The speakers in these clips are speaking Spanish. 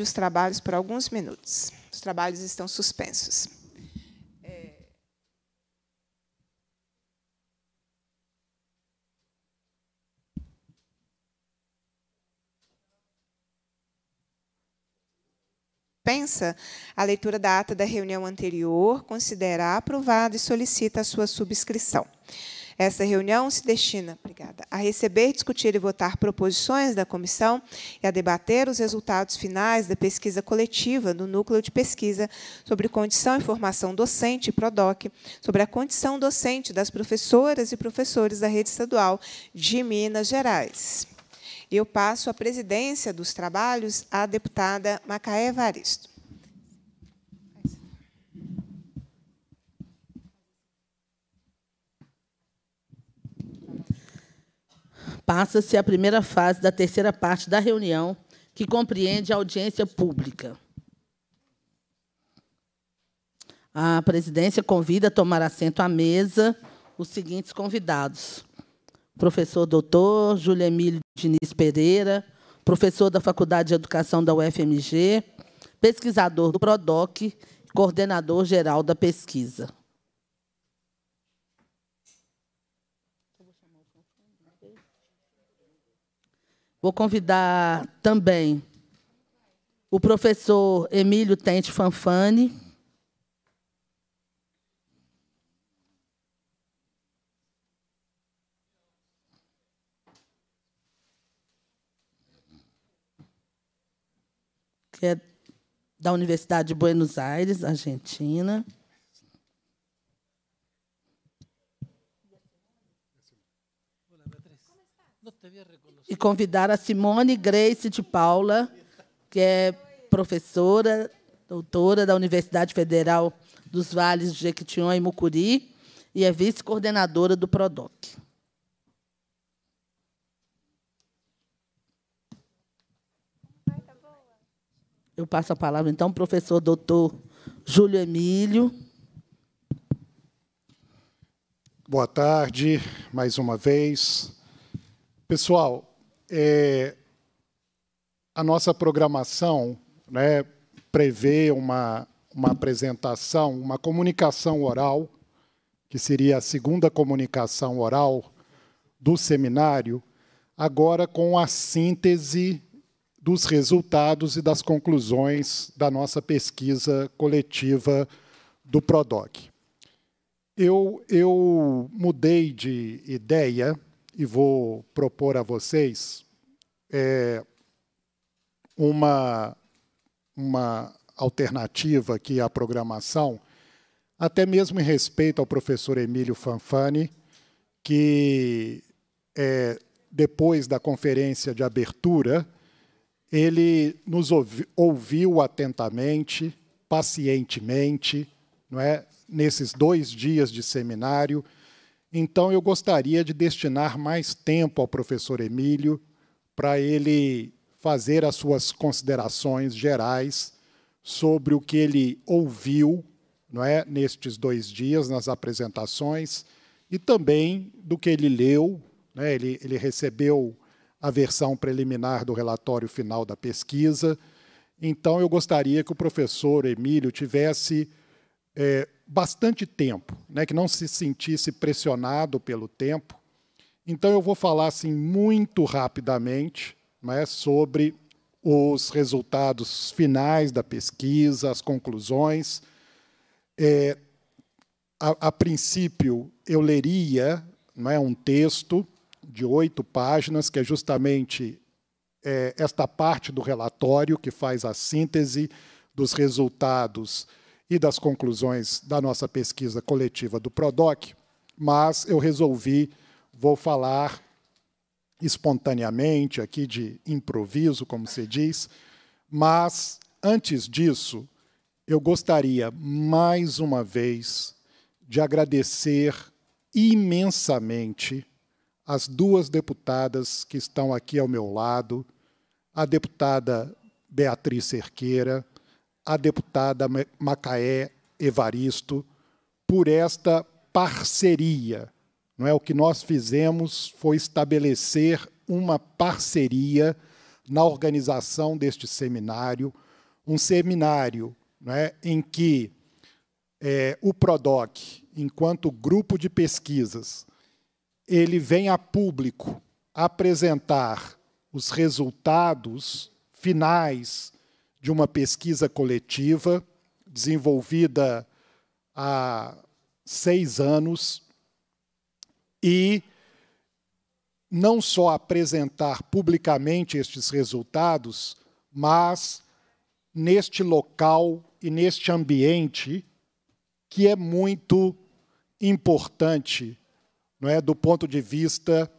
os trabalhos por alguns minutos. Os trabalhos estão suspensos. É, pensa a leitura da ata da reunião anterior, considera aprovada e solicita a sua subscrição. Essa reunião se destina, obrigada, a receber, discutir e votar proposições da comissão e a debater os resultados finais da pesquisa coletiva do núcleo de pesquisa sobre condição e formação docente (Prodoc), sobre a condição docente das professoras e professores da rede estadual de Minas Gerais. Eu passo a presidência dos trabalhos à deputada Macaé Varisto. passa-se a primeira fase da terceira parte da reunião, que compreende a audiência pública. A presidência convida a tomar assento à mesa os seguintes convidados: professor doutor Júlio Emílio Diniz Pereira, professor da Faculdade de Educação da UFMG, pesquisador do PRODOC, coordenador geral da pesquisa. Vou convidar também o professor Emílio Tente Fanfani. Que é da Universidade de Buenos Aires, Argentina. e convidar a Simone Grace de Paula, que é professora, doutora da Universidade Federal dos Vales de Jequitinhonha e Mucuri e é vice-coordenadora do PRODOC. Eu passo a palavra, então, ao professor doutor Júlio Emílio. Boa tarde, mais uma vez. Pessoal, é, a nossa programação né, prevê uma, uma apresentação, uma comunicação oral, que seria a segunda comunicação oral do seminário, agora com a síntese dos resultados e das conclusões da nossa pesquisa coletiva do PRODOC. Eu, eu mudei de ideia e vou propor a vocês é, uma, uma alternativa aqui à programação, até mesmo em respeito ao professor Emílio Fanfani, que é, depois da conferência de abertura, ele nos ouvi, ouviu atentamente, pacientemente, não é? nesses dois dias de seminário. Então, eu gostaria de destinar mais tempo ao professor Emílio para ele fazer as suas considerações gerais sobre o que ele ouviu não é, nestes dois dias, nas apresentações, e também do que ele leu. Né, ele, ele recebeu a versão preliminar do relatório final da pesquisa. Então, eu gostaria que o professor Emílio tivesse é, bastante tempo, né, que não se sentisse pressionado pelo tempo, então eu vou falar assim muito rapidamente né, sobre os resultados finais da pesquisa, as conclusões. É, a, a, princípio, eu leria né, um texto de oito páginas, que é justamente é, esta parte do relatório que faz a síntese dos resultados e das conclusões da nossa pesquisa coletiva do PRODOC, mas eu resolvi vou falar espontaneamente aqui de improviso, como se diz, mas antes disso, eu gostaria mais uma vez de agradecer imensamente as duas deputadas que estão aqui ao meu lado, a deputada Beatriz Cerqueira, a deputada Macaé Evaristo, por esta parceria não é o que nós fizemos foi estabelecer uma parceria na organização deste seminário, um seminário né, em que é, o Prodoc, enquanto grupo de pesquisas, ele vem a público apresentar os resultados finais de uma pesquisa coletiva desenvolvida há seis anos e não só apresentar publicamente estes resultados, mas neste local e neste ambiente que é muito importante, não é, do ponto de vista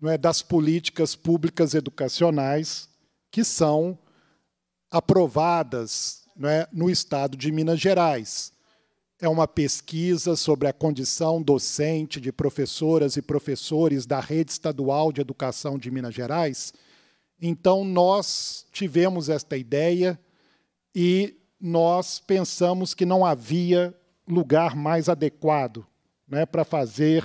não é, das políticas públicas educacionais que são aprovadas não é, no Estado de Minas Gerais é uma pesquisa sobre a condição docente de professoras e professores da rede estadual de educação de Minas Gerais. Então, nós tivemos esta ideia e nós pensamos que não havia lugar mais adequado né, para fazer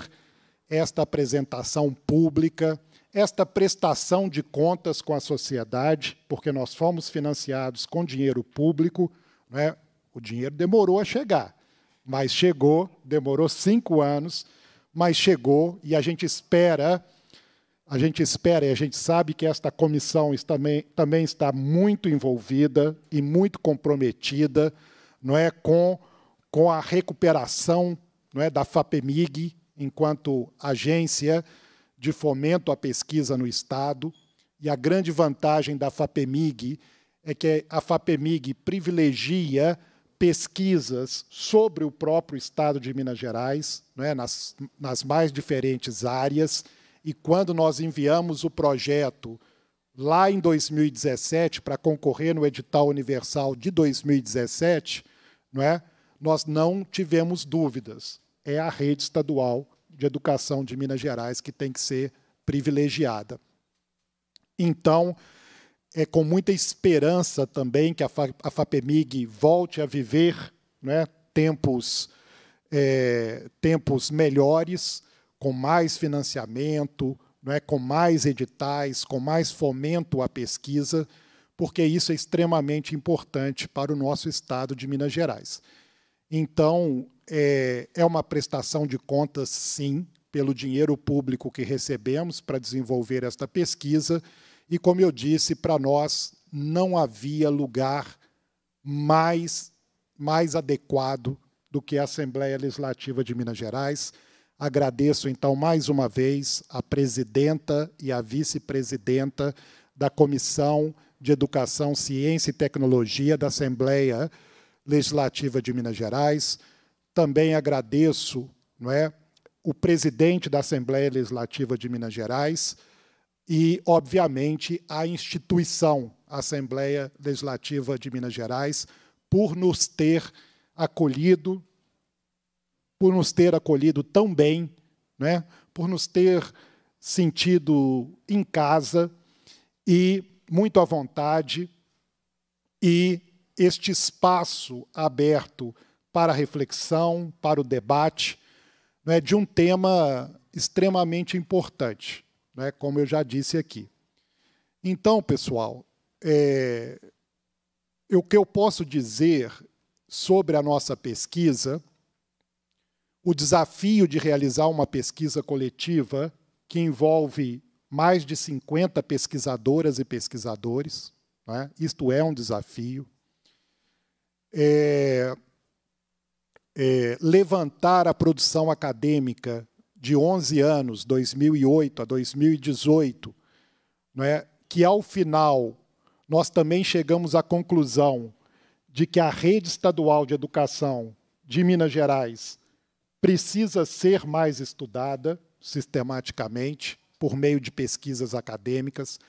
esta apresentação pública, esta prestação de contas com a sociedade, porque nós fomos financiados com dinheiro público, né, o dinheiro demorou a chegar mas chegou, demorou cinco anos, mas chegou e a gente espera, a gente espera e a gente sabe que esta comissão também, também está muito envolvida e muito comprometida, não é, com, com a recuperação, não é, da FAPEMIG enquanto agência de fomento à pesquisa no estado. E a grande vantagem da FAPEMIG é que a FAPEMIG privilegia pesquisas sobre o próprio Estado de Minas Gerais, né, nas, nas mais diferentes áreas, e quando nós enviamos o projeto lá em 2017 para concorrer no edital universal de 2017, não é? Nós não tivemos dúvidas. É a rede estadual de educação de Minas Gerais que tem que ser privilegiada. Então, é com muita esperança também que a, FAPEMIG volte a viver né, tempos, é, tempos melhores, com mais financiamento, né, com mais editais, com mais fomento à pesquisa, porque isso é extremamente importante para o nosso estado de Minas Gerais. Então, é, é uma prestação de contas, sim, pelo dinheiro público que recebemos para desenvolver esta pesquisa e como eu disse, para nós não havia lugar mais, mais adequado do que a Assembleia Legislativa de Minas Gerais. Agradeço, então, mais uma vez, a presidenta e a vice-presidenta da Comissão de Educação, Ciência e Tecnologia da Assembleia Legislativa de Minas Gerais. Também agradeço não é, o presidente da Assembleia Legislativa de Minas Gerais, e, obviamente, a instituição a Assembleia Legislativa de Minas Gerais por nos ter acolhido, por nos ter acolhido tão bem, né? por nos ter sentido em casa e muito à vontade e este espaço aberto para reflexão, para o debate, né, de um tema extremamente importante né, como eu já disse aqui. Então, pessoal, é, o que eu posso dizer sobre a nossa pesquisa, o desafio de realizar uma pesquisa coletiva que envolve mais de 50 pesquisadoras e pesquisadores, né, isto é um desafio. É, é, levantar a produção acadêmica de 11 anos, 2008 a 2018, não é? que ao final nós também chegamos à conclusão de que a rede estadual de educação de Minas Gerais precisa ser mais estudada sistematicamente por meio de pesquisas acadêmicas.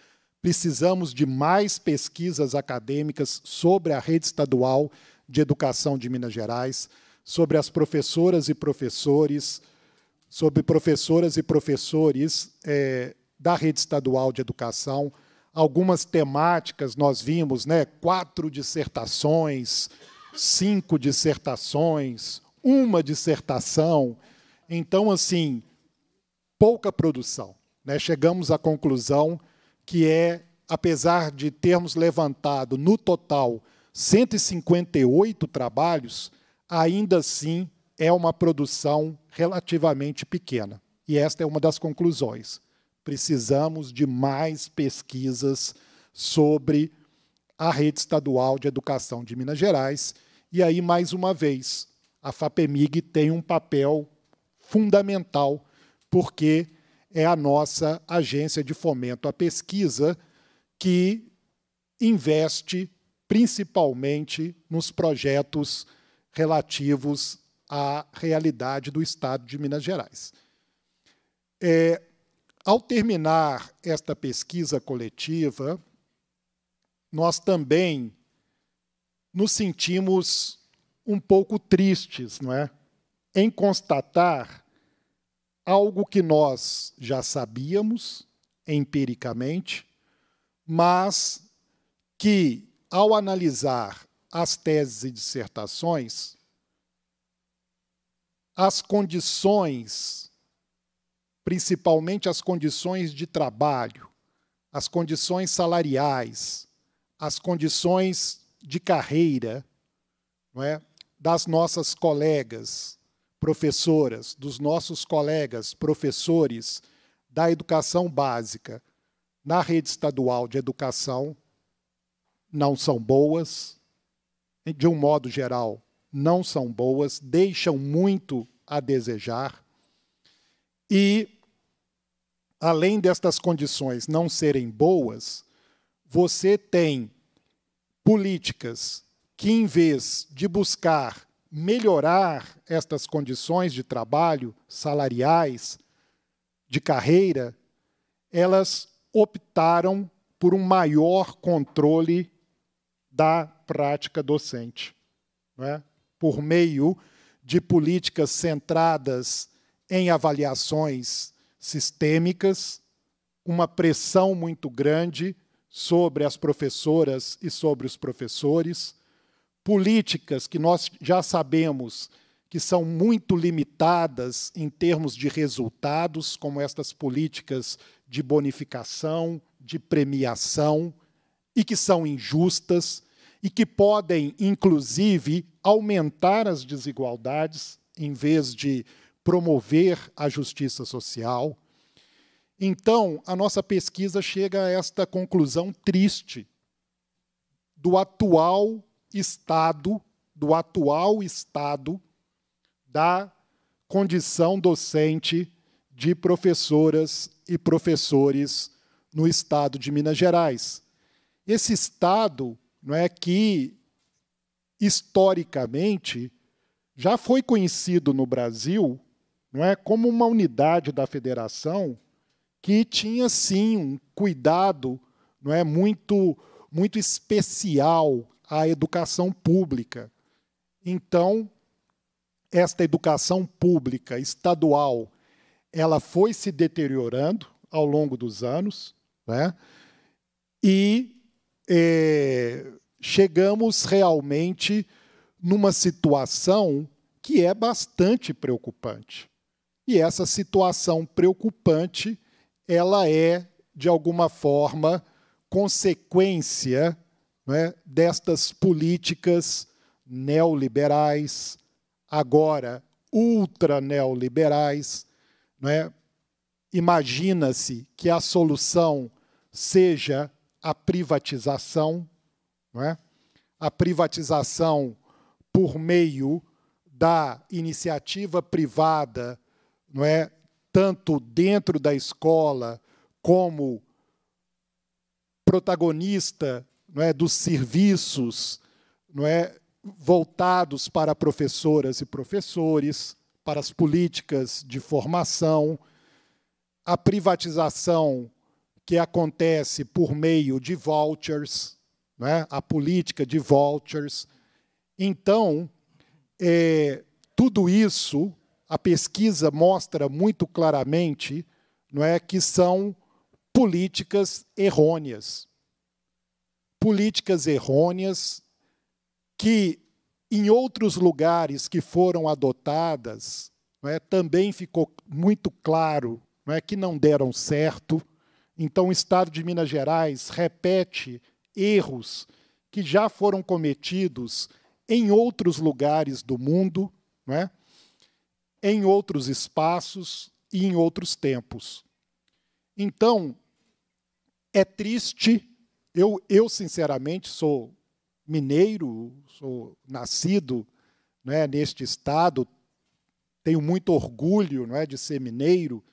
Precisamos de mais pesquisas acadêmicas sobre a rede estadual de educação de Minas Gerais, sobre as professoras e professores, sobre professoras e professores é, da rede estadual de educação. Algumas temáticas nós vimos, né? Quatro dissertações, cinco dissertações, uma dissertação. Então, assim, pouca produção. Né? Chegamos à conclusão que é, apesar de termos levantado no total 158 trabalhos, ainda assim é uma produção relativamente pequena. E esta é uma das conclusões. Precisamos de mais pesquisas sobre a rede estadual de educação de Minas Gerais. E aí, mais uma vez, a FAPEMIG tem um papel fundamental, porque é a nossa agência de fomento à pesquisa que investe principalmente nos projetos relativos à realidade do Estado de Minas Gerais. É, ao terminar esta pesquisa coletiva, nós também nos sentimos um pouco tristes, não é? Em constatar algo que nós já sabíamos empiricamente, mas que ao analisar as teses e dissertações, as condições, principalmente as condições de trabalho, as condições salariais, as condições de carreira não é, das nossas colegas professoras, dos nossos colegas professores da educação básica na rede estadual de educação não são boas, de um modo geral, não são boas, deixam muito a desejar. E, além destas condições não serem boas, você tem políticas que, em vez de buscar melhorar estas condições de trabalho, salariais, de carreira, elas optaram por um maior controle da prática docente. Não é? por meio de políticas centradas em avaliações sistêmicas, uma pressão muito grande sobre as professoras e sobre os professores, políticas que nós já sabemos que são muito limitadas em termos de resultados, como estas políticas de bonificação, de premiação, e que são injustas, e que podem, inclusive, aumentar as desigualdades em vez de promover a justiça social. Então, a nossa pesquisa chega a esta conclusão triste do atual estado, do atual estado da condição docente de professoras e professores no estado de Minas Gerais. Esse estado não é que historicamente já foi conhecido no Brasil, não é como uma unidade da federação que tinha sim um cuidado, não é muito muito especial à educação pública. Então, esta educação pública estadual, ela foi se deteriorando ao longo dos anos, né? E é, chegamos realmente numa situação que é bastante preocupante. E essa situação preocupante, ela é, de alguma forma, consequência né, destas políticas neoliberais, agora ultra neoliberais. Né? Imagina-se que a solução seja a privatização, não é? a privatização por meio da iniciativa privada, não é? tanto dentro da escola como protagonista não é? dos serviços não é? voltados para professoras e professores, para as políticas de formação, a privatização que acontece por meio de vouchers, é? a política de vouchers. Então, é, tudo isso, a pesquisa mostra muito claramente não é, que são políticas errôneas. Políticas errôneas que, em outros lugares que foram adotadas, não é, também ficou muito claro não é, que não deram certo então, o Estado de Minas Gerais repete erros que já foram cometidos em outros lugares do mundo, né? em outros espaços e em outros tempos. Então, é triste, eu, eu sinceramente sou mineiro, sou nascido é, neste estado, tenho muito orgulho né, de ser mineiro,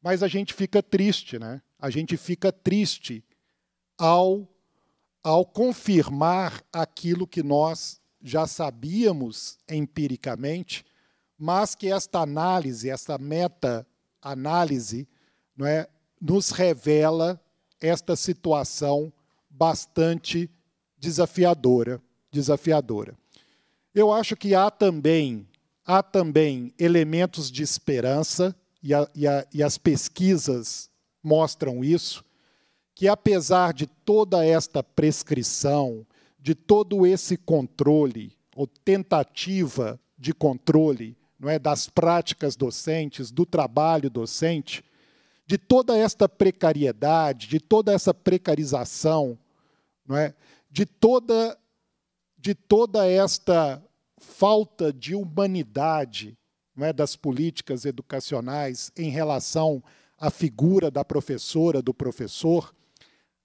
mas a gente fica triste, né? a gente fica triste ao, ao confirmar aquilo que nós já sabíamos empiricamente, mas que esta análise, esta meta-análise, não é, nos revela esta situação bastante desafiadora, desafiadora. Eu acho que há também há também elementos de esperança e, a, e, a, e as pesquisas mostram isso, que apesar de toda esta prescrição, de todo esse controle ou tentativa de controle, não é, das práticas docentes, do trabalho docente, de toda esta precariedade, de toda essa precarização, não é, de toda de toda esta falta de humanidade, não é, das políticas educacionais em relação a figura da professora, do professor,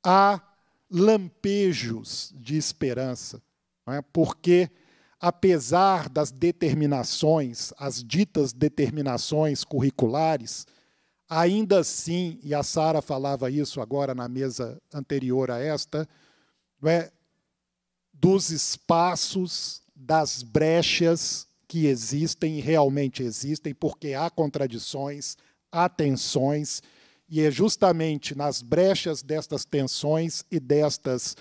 há lampejos de esperança, é? porque, apesar das determinações, as ditas determinações curriculares, ainda assim, e a Sara falava isso agora na mesa anterior a esta, é? dos espaços, das brechas que existem e realmente existem, porque há contradições, atenções e é justamente nas brechas destas tensões e destas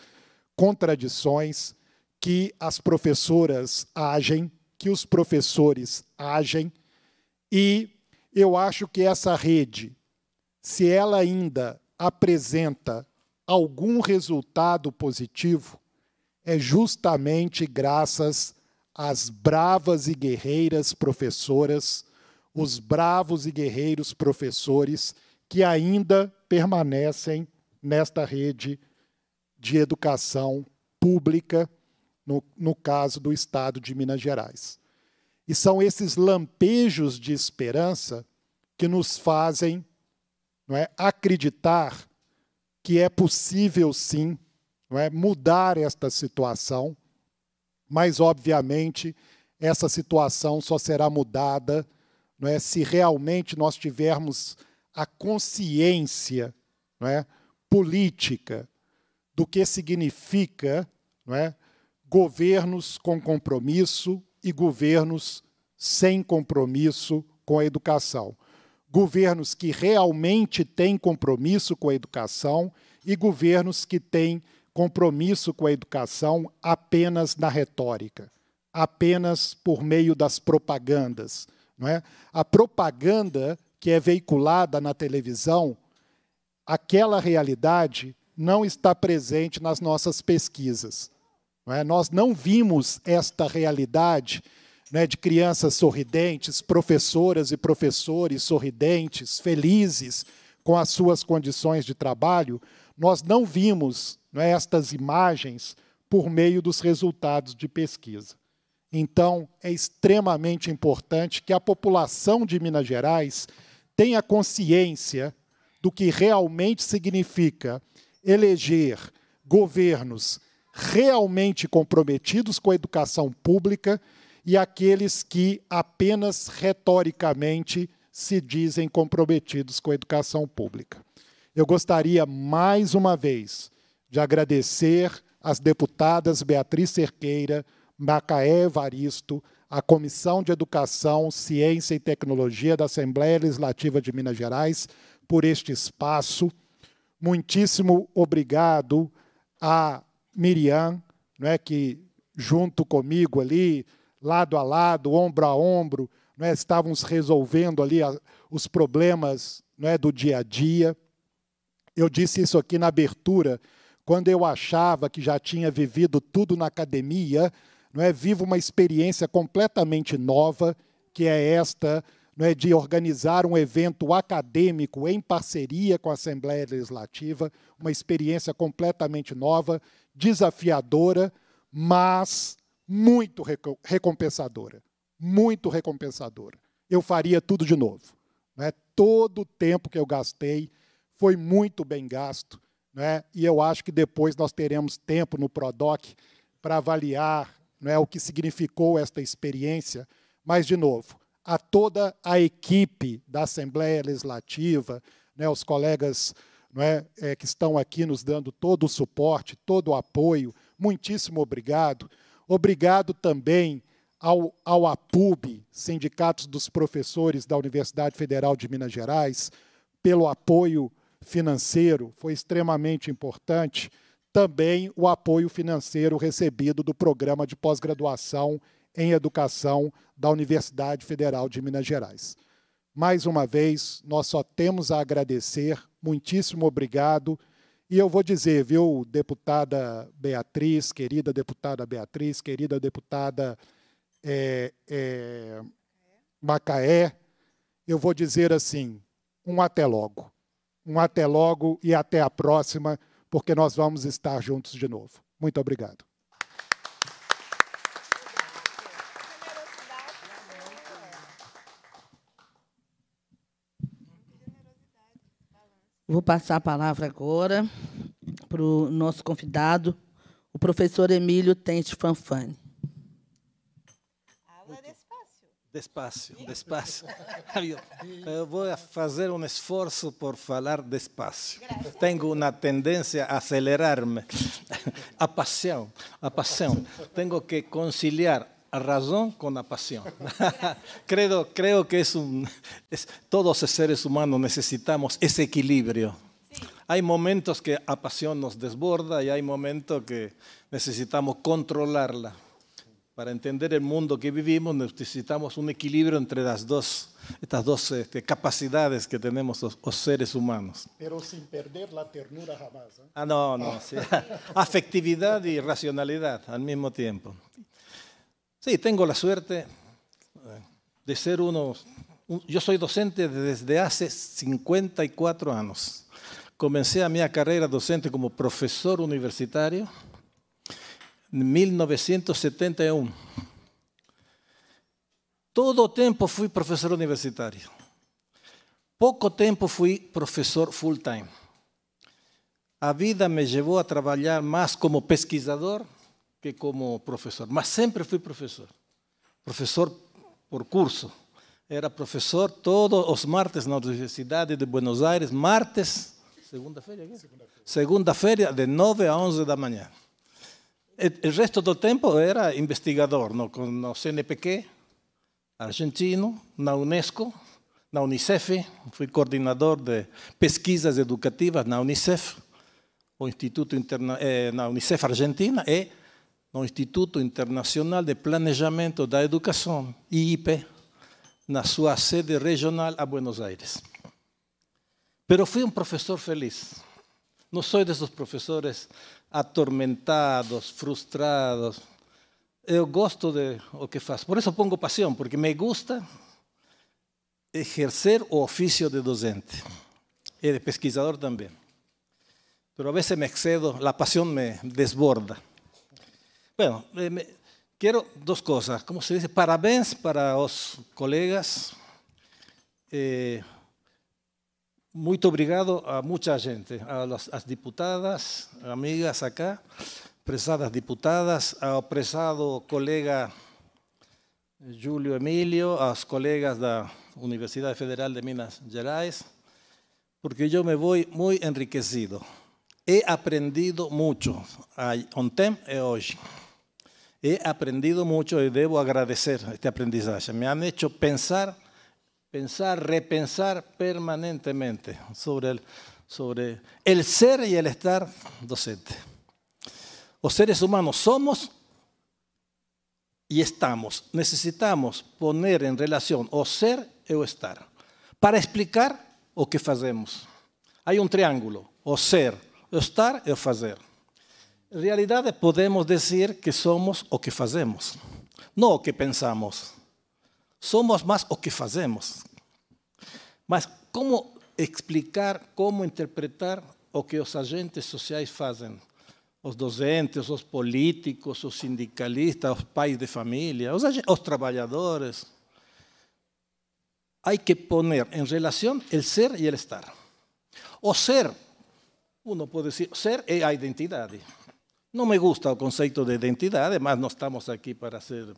contradições que as professoras agem, que os professores agem, e eu acho que essa rede, se ela ainda apresenta algum resultado positivo, é justamente graças às bravas e guerreiras professoras os bravos e guerreiros professores que ainda permanecem nesta rede de educação pública, no, no caso do estado de Minas Gerais. E são esses lampejos de esperança que nos fazem não é, acreditar que é possível, sim, não é, mudar esta situação, mas, obviamente, essa situação só será mudada não é, se realmente nós tivermos a consciência não é, política do que significa não é, governos com compromisso e governos sem compromisso com a educação. Governos que realmente têm compromisso com a educação e governos que têm compromisso com a educação apenas na retórica, apenas por meio das propagandas não é? A propaganda que é veiculada na televisão, aquela realidade não está presente nas nossas pesquisas. Não é? Nós não vimos esta realidade né, de crianças sorridentes, professoras e professores sorridentes, felizes com as suas condições de trabalho, nós não vimos é, estas imagens por meio dos resultados de pesquisa. Então, é extremamente importante que a população de Minas Gerais tenha consciência do que realmente significa eleger governos realmente comprometidos com a educação pública e aqueles que apenas retoricamente se dizem comprometidos com a educação pública. Eu gostaria mais uma vez de agradecer às deputadas Beatriz Cerqueira, Macaé Evaristo, a Comissão de Educação, Ciência e Tecnologia da Assembleia Legislativa de Minas Gerais por este espaço. Muitíssimo obrigado a Miriam, é que junto comigo ali, lado a lado, ombro a ombro, é estávamos resolvendo ali a, os problemas é do dia a dia. Eu disse isso aqui na abertura, quando eu achava que já tinha vivido tudo na academia, não é? Vivo uma experiência completamente nova, que é esta não é, de organizar um evento acadêmico em parceria com a Assembleia Legislativa, uma experiência completamente nova, desafiadora, mas muito recompensadora. Muito recompensadora. Eu faria tudo de novo. É? Todo o tempo que eu gastei foi muito bem gasto. Né? E eu acho que depois nós teremos tempo no PRODOC para avaliar não é o que significou esta experiência, mas de novo, a toda a equipe da Assembleia Legislativa, né, os colegas é, é, que estão aqui nos dando todo o suporte, todo o apoio, muitíssimo obrigado. Obrigado também ao, ao APUB, Sindicatos dos Professores da Universidade Federal de Minas Gerais, pelo apoio financeiro, foi extremamente importante também o apoio financeiro recebido do Programa de Pós-Graduação em Educação da Universidade Federal de Minas Gerais. Mais uma vez, nós só temos a agradecer, muitíssimo obrigado. E eu vou dizer, viu, deputada Beatriz, querida deputada Beatriz, querida deputada é, é, Macaé, eu vou dizer assim: um até logo. Um até logo e até a próxima porque nós vamos estar juntos de novo. Muito obrigado. Vou passar a palavra agora para o nosso convidado, o professor Emílio Tente Fanfani. Despacio, despacio. voy a hacer un esfuerzo por hablar despacio. tengo una tendencia a acelerarme, A pasión, a pasión. Tengo que conciliar razón razón con la pasión, creo que es un, todos los seres humanos necesitamos ese equilibrio, Hay momentos que la pasión nos desborda y hay momentos que necesitamos controlarla. Para entender el mundo que vivimos necesitamos un equilibrio entre las dos, estas dos este, capacidades que tenemos los, seres humanos. Pero sin perder la ternura jamás. ¿eh? Ah, no, no. Afectividad y racionalidad al mismo tiempo. Sí, tengo la suerte eh, de ser uno... Yo soy docente desde hace 54 años. Comencé a mi carrera docente como profesor universitario 1971. Todo o tempo fui professor universitário. Pouco tempo fui professor full-time. A vida me levou a trabalhar mais como pesquisador que como professor, mas sempre fui professor. Professor por curso. Era professor todos os martes na Universidade de Buenos Aires, martes, segunda-feira, segunda-feira, segunda de 9 a 11 da manhã il resto del tempo era investigador no? con il CNPq argentino, na UNESCO, na UNICEF, fui coordenador de pesquisas educativas na UNICEF, o Instituto Interna eh, na UNICEF Argentina e no Instituto Internacional de Planejamento da Educação, IIP, na sua sede regional a Buenos Aires. Pero fui um professor feliz. Não sou desses professores atormentados, frustrados. el gosto de lo que faz. Por eso pongo pasión porque me gusta ejercer o oficio de docente y de pesquisador también Pero a veces me excedo, la pasión me desborda. Bueno, eh, quiero dos cosas. Como se dice, parabéns para los colegas. Eh, Muchas obrigado a mucha gente, a las, diputadas, amigas acá, presadas diputadas, a presado colega Emilio, a los colegas de la Universidad Federal de Minas Gerais, porque yo me voy muy enriquecido. He aprendido mucho ontem e hoy. He aprendido mucho y e debo agradecer este aprendizaje. Me han hecho pensar pensar, repensar permanentemente sobre el, sobre el ser y el estar docente. Los seres humanos somos y estamos. Necesitamos poner en relación o ser o estar para explicar o que hacemos. Hay un triángulo, o ser, o estar o hacer. En realidad podemos decir que somos o que hacemos, no que pensamos somos más o que hacemos. Mas ¿cómo explicar, cómo interpretar o que los agentes sociales hacen? Los docentes, los políticos, los sindicalistas, los pais de familia, los trabajadores. Hay que poner en relación el ser y el estar. O ser, uno puede decir ser es identidad identidad. No me gusta el concepto de identidad, además no estamos aquí para ser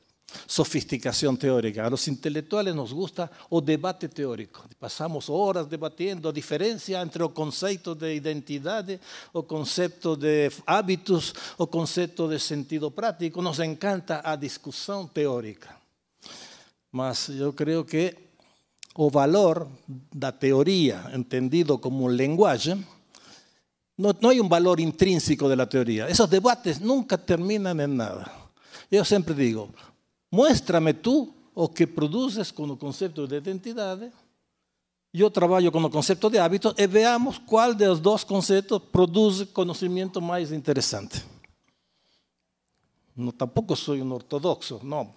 sofisticación teórica. A los intelectuales nos gusta o debate teórico. Pasamos horas debatiendo diferencia entre conceptos de identidad o concepto de hábitos o concepto de sentido práctico. Nos encanta la discusión teórica. Mas yo creo que o valor de la teoría, entendido como un lenguaje, no hay un valor intrínseco de la teoría. Esos debates nunca terminan en nada. Yo siempre digo, Muéstrame tú o que produces con el concepto de identidad. Yo trabajo con el concepto de hábitos. Y veamos los dos conceptos produce conocimiento más interesante. No, Tampoco soy un ortodoxo, No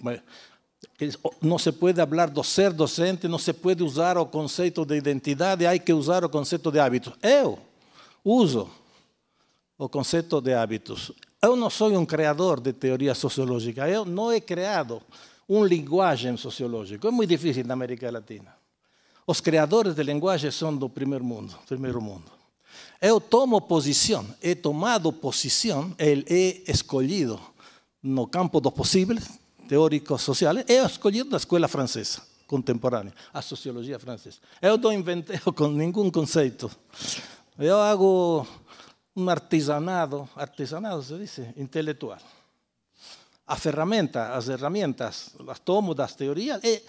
no se puede hablar de ser docente, No se puede usar el concepto de identidad. Hay que usar el concepto de hábitos. Yo uso el concepto de hábitos. Yo no soy un creador de teoría sociológica, Yo no he creado un lenguaje sociológico. Es muy difícil en América Latina. Los creadores de lenguaje son del primer mundo, primer mundo. Yo tomo posición, he tomado posición, he escogido no campo dos posibles, teóricos sociales, he escogido la escuela francesa contemporánea, la sociología francesa. Yo no inventé ningún ningún concepto. Yo hago un artesanado, artesanado se dice, intelectual. a ferramentas, a herramientas, las tomo las teorías. Los eh,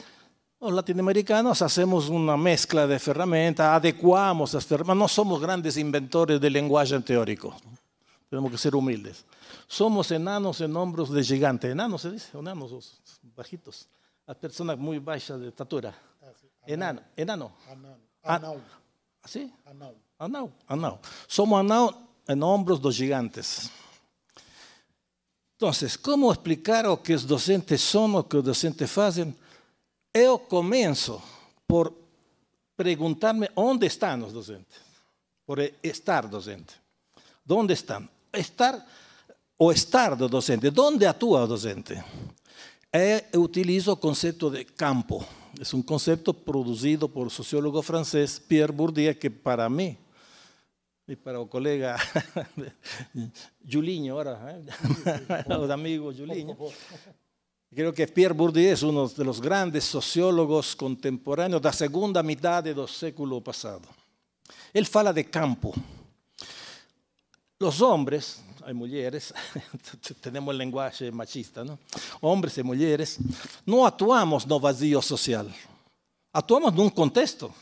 los latinoamericanos hacemos una mezcla de herramientas, adecuamos las herramientas. No somos grandes inventores de lenguaje teórico. Tenemos que ser humildes. Somos enanos en hombros de gigante. Enanos se dice, enanos bajitos. Las personas muy bajas de estatura. Ah, enano, enano. Anau. Ah, ¿Sí? Anau, anau. Somos anau en hombros los gigantes. Entonces, ¿cómo explicar lo que los docentes son, o que los docentes hacen? Yo comienzo por preguntarme dónde están los docentes, por estar docente. ¿Dónde están? Estar, o estar los docente, ¿Dónde actúa el docente? utilizo el concepto de campo. Es un concepto producido por el sociólogo francés Pierre Bourdieu, que para mí, y para colega Juliño ahora, ¿eh? los amigos Creo que Pierre Bourdieu es uno de los grandes sociólogos contemporáneos de la segunda mitad del século pasado. Él habla de campo. Los hombres, hay mujeres, tenemos el lenguaje machista, no hombres y mujeres no actuamos no vacío social. actuamos en un contexto.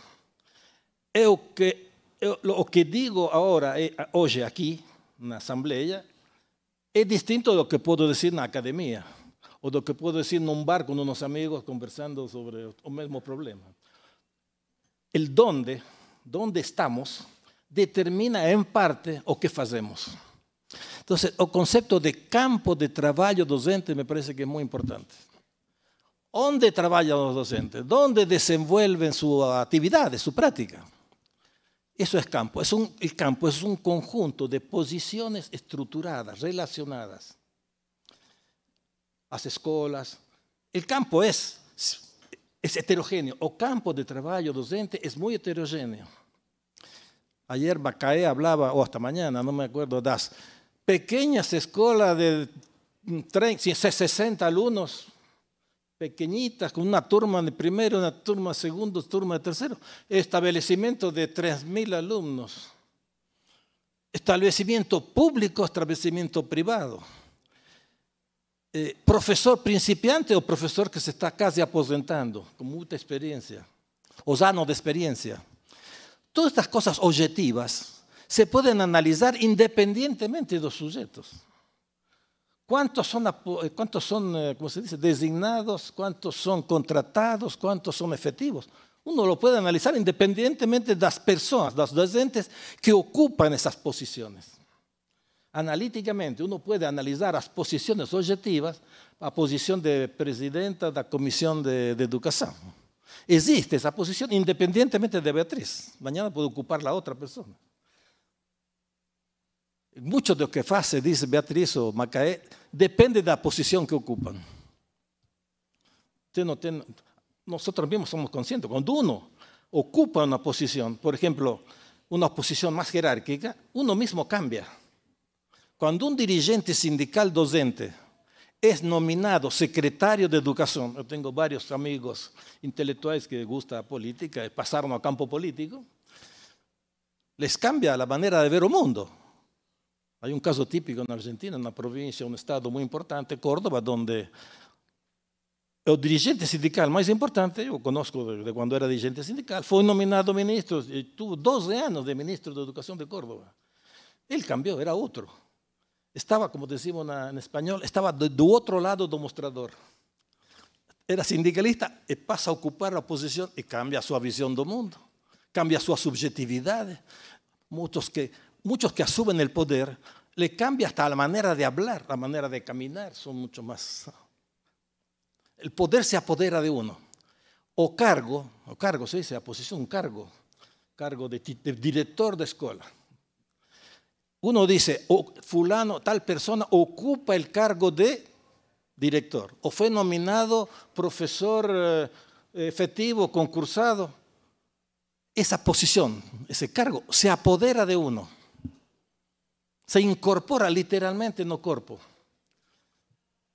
lo que eh, lo que digo ahora, hoy eh, aquí, en la asamblea, es distinto a lo que puedo decir en la academia o lo que puedo decir en un bar con unos amigos conversando sobre un mismo problema. El dónde, dónde estamos, determina en parte o que hacemos. Entonces, el concepto de campo de trabajo docente me parece que es muy importante. ¿Dónde trabajan los docentes? ¿Dónde desenvuelven su actividad, su práctica? Eso es campo. Es un, el campo es un conjunto de posiciones estructuradas, relacionadas. Las escuelas. El campo es, es heterogéneo. O campo de trabajo docente es muy heterogéneo. Ayer Bacaé hablaba, o hasta mañana, no me acuerdo, das pequeñas escuelas de 60 alumnos pequeñitas, con una turma de primero, una turma de segundo, turma de tercero. Establecimiento de 3.000 alumnos. Establecimiento público, establecimiento privado. Eh, profesor principiante o profesor que se está casi aposentando, con mucha experiencia, o sano de experiencia. Todas estas cosas objetivas se pueden analizar independientemente de los sujetos. ¿Cuántos son, eh, cuántos son eh, designados? ¿Cuántos son contratados? ¿Cuántos son efectivos? Uno lo puede analizar independientemente de las personas, de los docentes que ocupan esas posiciones. Analíticamente, uno puede analizar las posiciones objetivas, la posición de presidenta de la Comisión de, Educación. Existe esa posición independientemente de Beatriz. Mañana puede ocupar la otra persona. Mucho de lo que hace, dice Beatriz o Macaé, depende de la posición que ocupan. nosotros mismos somos conscientes. Cuando uno ocupa una posición, por ejemplo, una posición más jerárquica, uno mismo cambia. Cuando un dirigente sindical docente es nominado secretario de educación, yo tengo varios amigos intelectuales que les gusta la política, pasaron a campo político, les cambia la manera de ver el mundo. Hay un caso típico en Argentina, en una provincia, un estado muy importante, Córdoba, donde el dirigente sindical más importante, yo conozco de cuando era dirigente sindical, fue nominado ministro, tuvo 12 años de ministro de Educación de Córdoba. Él cambió, era otro. Estaba, como decimos en español, estaba de, otro lado del mostrador. Era sindicalista y pasa a ocupar la posición y cambia su visión del mundo, cambia su subjetividad. Muchos que muchos que asumen el poder, le cambia hasta la manera de hablar, la manera de caminar, son mucho más... El poder se apodera de uno. O cargo, o cargo se dice, a posición, cargo, cargo de, de director de escuela. Uno dice, o fulano, tal persona ocupa el cargo de director, o fue nominado profesor eh, efectivo, concursado. Esa posición, ese cargo, se apodera de uno se incorpora literalmente no cuerpo.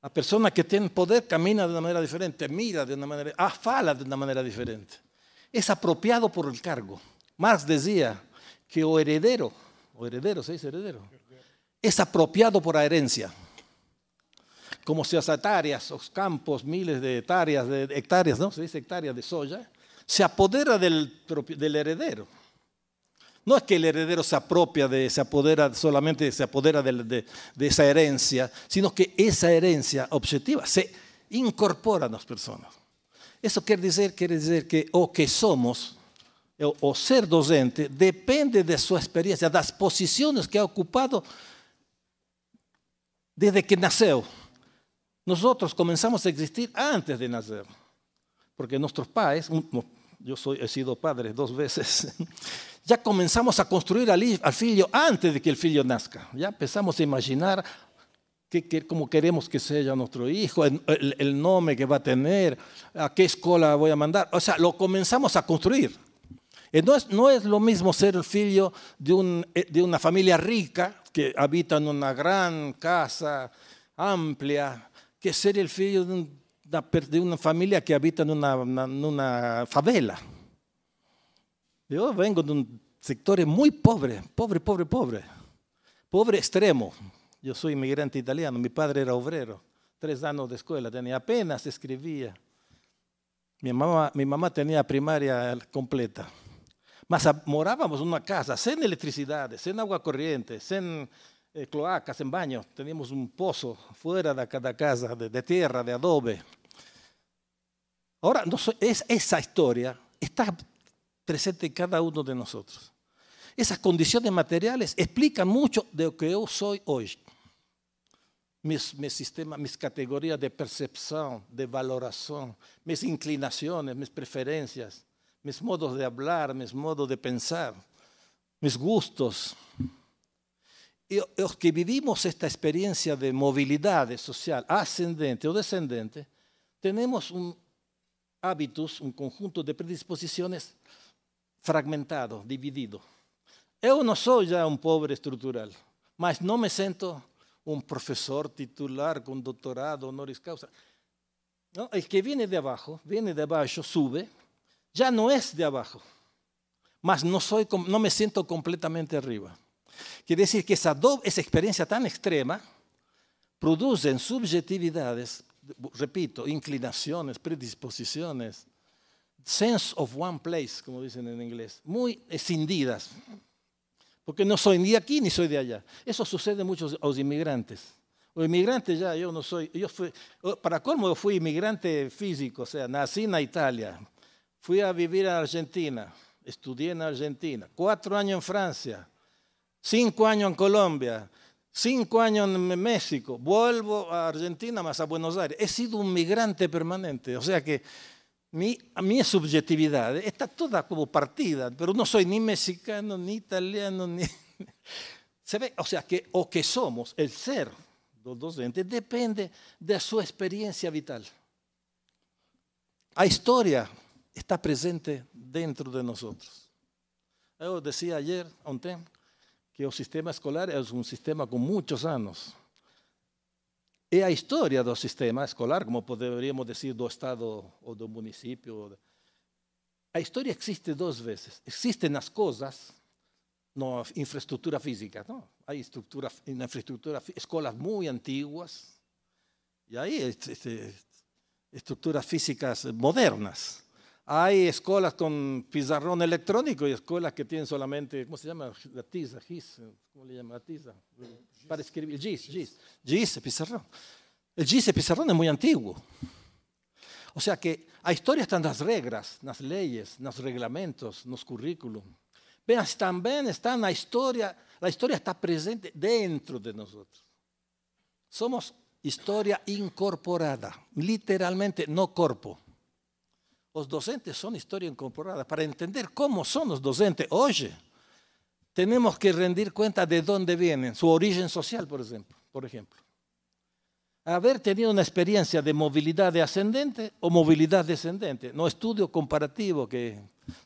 La persona que tiene poder camina de una manera diferente, mira de una manera, ah, fala de una manera diferente. Es apropiado por el cargo. Marx decía que o heredero, o heredero, se dice heredero, es apropiado por la herencia. Como si las hectáreas, los campos, miles de hectáreas, de hectáreas, ¿no? Se dice hectáreas de soya, se apodera del heredero. No es que el heredero se apropia, de, apodera solamente, se apodera de, esa herencia, sino que esa herencia objetiva se incorpora a las personas. Eso quiere decir, quiere decir que o que somos o, ser docente depende de su experiencia, de las posiciones que ha ocupado desde que nació. Nosotros comenzamos a existir antes de nacer, porque nuestros padres, yo soy, he sido padre dos veces, ya comenzamos a construir al, al, antes de que el hijo nazca. Ya empezamos a imaginar que, cómo queremos que sea nuestro hijo, el, nombre que va a tener, a qué escuela voy a mandar. O sea, lo comenzamos a construir. Eh, no es, no es, lo mismo ser el hijo de, un, eh, de, una familia rica que habita en una gran casa amplia que ser el hijo de un de una familia que habita en una, favela. Yo vengo de un sector muy pobre, pobre, pobre, pobre, pobre extremo. Yo soy inmigrante italiano, mi padre era obrero, tres años de escuela, tenía apenas escribía. Mi mamá, mi mamá tenía primaria completa. Mas morábamos en una casa sin electricidad, sin agua corriente, sin eh, cloacas, sin baño. Teníamos un pozo fuera de cada casa de tierra, de adobe. Ahora, no es, esa historia está presente en cada uno de nosotros. Esas condiciones materiales explican mucho de lo que yo soy hoy. Mis, mis sistemas, mis categorías de percepción, de valoración, mis inclinaciones, mis preferencias, mis modos de hablar, mis modos de pensar, mis gustos. Y los que vivimos esta experiencia de movilidad social ascendente o descendente, tenemos un, un conjunto de predisposiciones fragmentado, dividido. Yo no soy ya un pobre estructural, mas no me siento un profesor titular con doctorado, honoris causa. No, el que viene de abajo, viene de abajo, sube, ya no es de abajo, mas no, soy, no me siento completamente arriba. Quiere decir que esa, esa experiencia tan extrema produce en subjetividades repito, inclinaciones, predisposiciones, sense of one place, como dicen en inglés, muy escindidas. Porque no soy ni de aquí ni soy de allá. Eso sucede mucho a los inmigrantes. O inmigrantes ya, yo no soy, yo fui, para colmo yo fui inmigrante físico, o sea, nací en Italia, fui a vivir a Argentina, estudié en Argentina, cuatro años en Francia, cinco años en Colombia, Cinco años en México, vuelvo a Argentina más a Buenos Aires. He sido un migrante permanente, o sea que mi, mi subjetividad está toda como partida, pero no soy ni mexicano, ni italiano, ni... Se ve, o sea que o que somos, el ser los docentes, depende de su experiencia vital. La historia está presente dentro de nosotros. Yo decía ayer a un tema que el sistema escolar es un sistema con muchos años y la historia del sistema escolar, como podríamos decir, del Estado o do municipio, la historia existe dos veces. Existen las cosas, no infraestructura física, Hay hay muy infraestructura, escuelas muy antiguas, y hay este, este, estructuras físicas modernas. Hay escuelas con pizarrón electrónico y escuelas que tienen solamente, ¿cómo se llama? La tiza, gis, ¿cómo le llaman? La tiza. Para escribir, gis, gis. Gis, pizarrón. El gis, el pizarrón es muy antiguo. O sea que a historia están las reglas, las leyes, los reglamentos, los currículum. Pero también está la historia, la historia está presente dentro de nosotros. Somos historia incorporada, literalmente no cuerpo. Los docentes son historia incorporada. Para entender cómo son los docentes, hoy, tenemos que rendir cuenta de dónde vienen, su origen social, por ejemplo. Por ejemplo. Haber tenido una experiencia de movilidad ascendente o movilidad descendente. No estudio comparativo que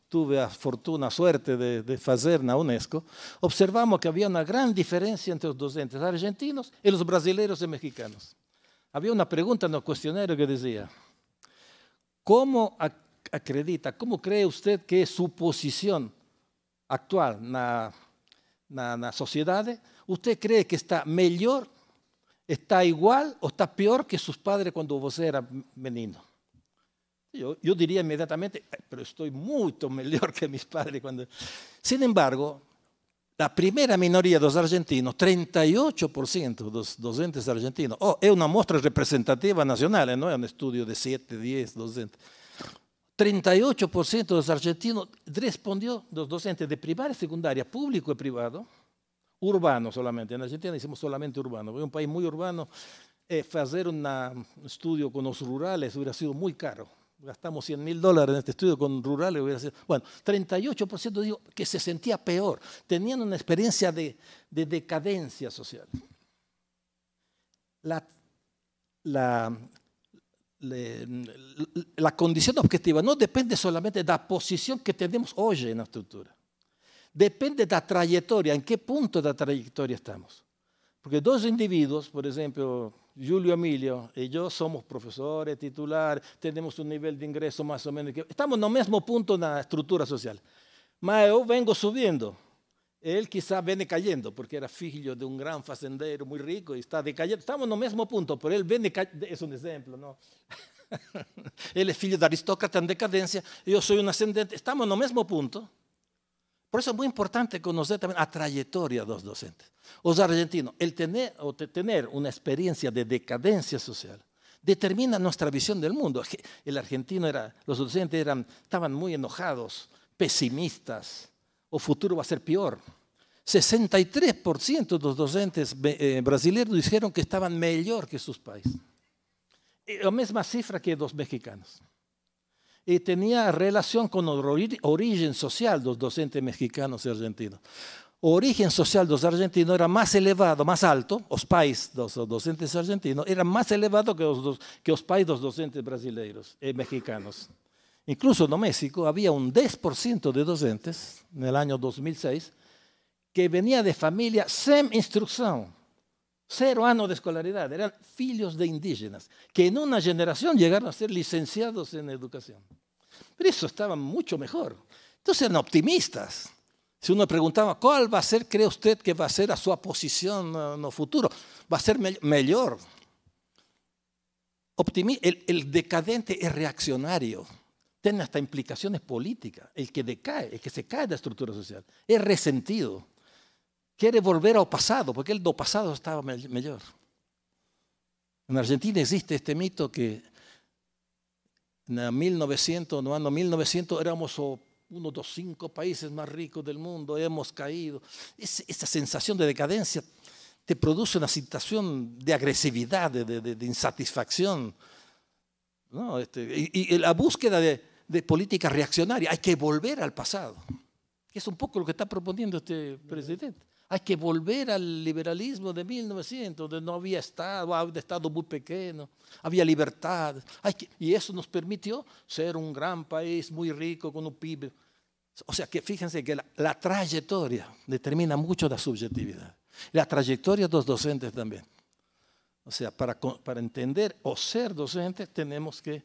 tuve la fortuna, suerte de, de hacer en la UNESCO, observamos que había una gran diferencia entre los docentes argentinos y los brasileños y mexicanos. Había una pregunta en el cuestionario que decía, ¿Cómo acredita, cómo cree usted que su posición actual en la sociedad, usted cree que está mejor, está igual o está peor que sus padres cuando vos era menino? Yo, yo diría inmediatamente, pero estoy mucho mejor que mis padres cuando... Sin embargo, la primera minoría de los argentinos, 38% los docentes argentinos. Oh, es una muestra representativa nacional, ¿eh? no es un estudio de 7, 10 docentes. 38% de los argentinos respondió, los docentes de y secundaria, público y privado, urbano solamente. en Argentina hicimos solamente urbano, es un país muy urbano. Eh, hacer un estudio con los rurales hubiera sido muy caro gastamos 100 mil dólares en este estudio con rurales, bueno, 38% digo que se sentía peor, tenían una experiencia de, de decadencia social. La, la, condición objetiva no depende solamente de la posición que tenemos hoy en la estructura, depende de la trayectoria, en qué punto de la trayectoria estamos. Porque dos individuos, por ejemplo, Julio Emilio y yo somos profesores, titulares, tenemos un nivel de ingreso más o menos. Estamos en el mismo punto en la estructura social. Mas yo vengo subiendo. Él quizá viene cayendo, porque era hijo de un gran facendero muy rico y está decayendo. Estamos en el mismo punto, pero él viene cayendo. Es un ejemplo, ¿no? él es hijo de aristócrata en decadencia, yo soy un ascendente. Estamos en el mismo punto. Por eso es muy importante conocer también la trayectoria de los docentes. Los argentinos, el tener, o tener una experiencia de decadencia social determina nuestra visión del mundo. El argentino era, los docentes eran, estaban muy enojados, pesimistas, o futuro va a ser peor. 63% de los docentes eh, brasileños dijeron que estaban mejor que sus países. Eh, la misma cifra que los mexicanos y tenía relación con el origen social de los docentes mexicanos y argentinos. El origen social de los argentinos era más elevado, más alto, los países de los docentes argentinos era más elevado que los, que países de los docentes brasileiros y eh, mexicanos. Incluso en México había un 10% de docentes en el año 2006 que venía de familia sin instrucción cero años de escolaridad, eran hijos de indígenas, que en una generación llegaron a ser licenciados en educación. Pero eso estaba mucho mejor. Entonces eran optimistas. Si uno preguntaba, ¿cuál va a ser, cree usted, que va a ser a su posición eh, en el futuro? Va a ser mejor. el, el decadente es reaccionario tiene hasta implicaciones políticas. El que decae, el que se cae de la estructura social, es resentido. Quiere volver al pasado, porque el do pasado estaba mejor. En Argentina existe este mito que en 1900, no 1900 éramos uno de los cinco países más ricos del mundo, hemos caído. esa sensación de decadencia te produce una situación de agresividad, de, insatisfacción. ¿no? Este, y, la búsqueda de, política políticas reaccionarias, hay que volver al pasado, es un poco lo que está proponiendo este presidente. Hay que volver al liberalismo de 1900, donde no había Estado, había Estado muy pequeño, había libertad. y eso nos permitió ser un gran país muy rico con un PIB. O sea que fíjense que la, trayectoria determina mucho la subjetividad. La trayectoria de los docentes también. O sea, para, entender o ser docente, tenemos que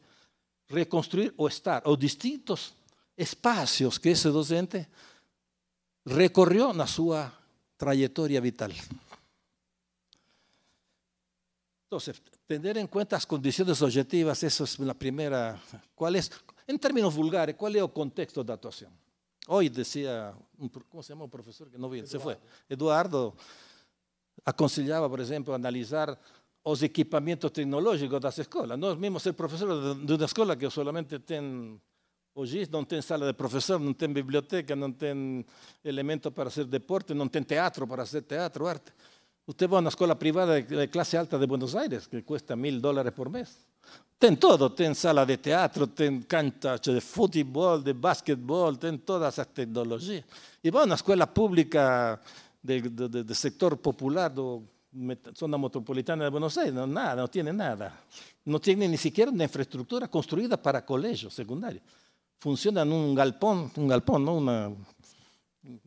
reconstruir o estar, o distintos espacios que ese docente recorrió en su trayectoria vital. Entonces, tener en cuenta las condiciones objetivas, eso es la primera. ¿Cuál es, en términos vulgares, cuál es el contexto de actuación? Hoy decía, ¿cómo se llama el profesor que no viene? Se fue. Eduardo aconsejaba, por ejemplo, analizar los equipamientos tecnológicos de las escuelas. No es mismo ser profesor de una escuela que solamente tiene Hoy no tienen sala de profesor, no tienen biblioteca, no tienen elementos para hacer deporte, no tienen teatro para hacer teatro, arte. Usted va a una escuela privada de clase alta de Buenos Aires, que cuesta mil dólares por mes. Tienen todo, tienen sala de teatro, tienen cancha de fútbol, de básquetbol, tienen todas esas tecnologías. Y va a una escuela pública del sector popular de zona metropolitana de Buenos Aires, no, nada, no tiene nada. No tiene ni siquiera una infraestructura construida para colegios secundarios funciona en un galpón, un galpón, ¿no? una,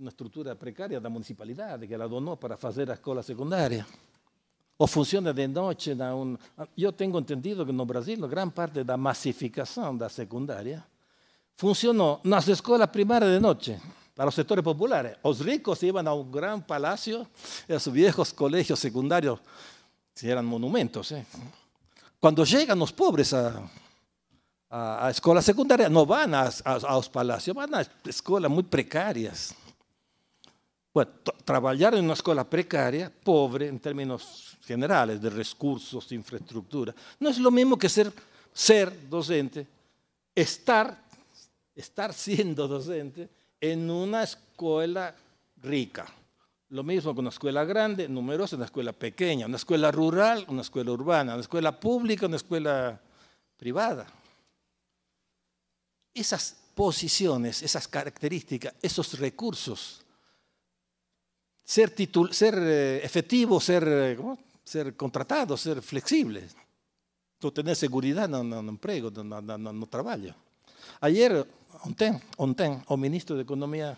estructura precaria de la municipalidad que la donó para hacer la escuela secundaria. O funciona de noche. Ah, yo un... Yo entendido que en Brasil, gran parte de la masificación de la secundaria funcionó en las escuelas primarias de noche, para los sectores populares. Los ricos iban a un gran palacio, a sus viejos colegios secundarios, que eran monumentos. ¿eh? Cuando llegan los pobres a a, a secundarias, no van a los palacios, van a escuelas muy precarias. Bueno, trabajar en una escuela precaria, pobre en términos generales de recursos, de infraestructura, no es lo mismo que ser, ser docente, estar, estar siendo docente en una escuela rica. Lo mismo con una escuela grande, numerosa, una escuela pequeña, una escuela rural, una escuela urbana, una escuela pública, una escuela privada. Esas posiciones, esas características, esos recursos, ser, ser eh, efectivo, eh, ser, contratado, ser flexible. tener seguridad no, no, no empleo, no, no, trabajo. Ayer, ontem, el ministro de Economía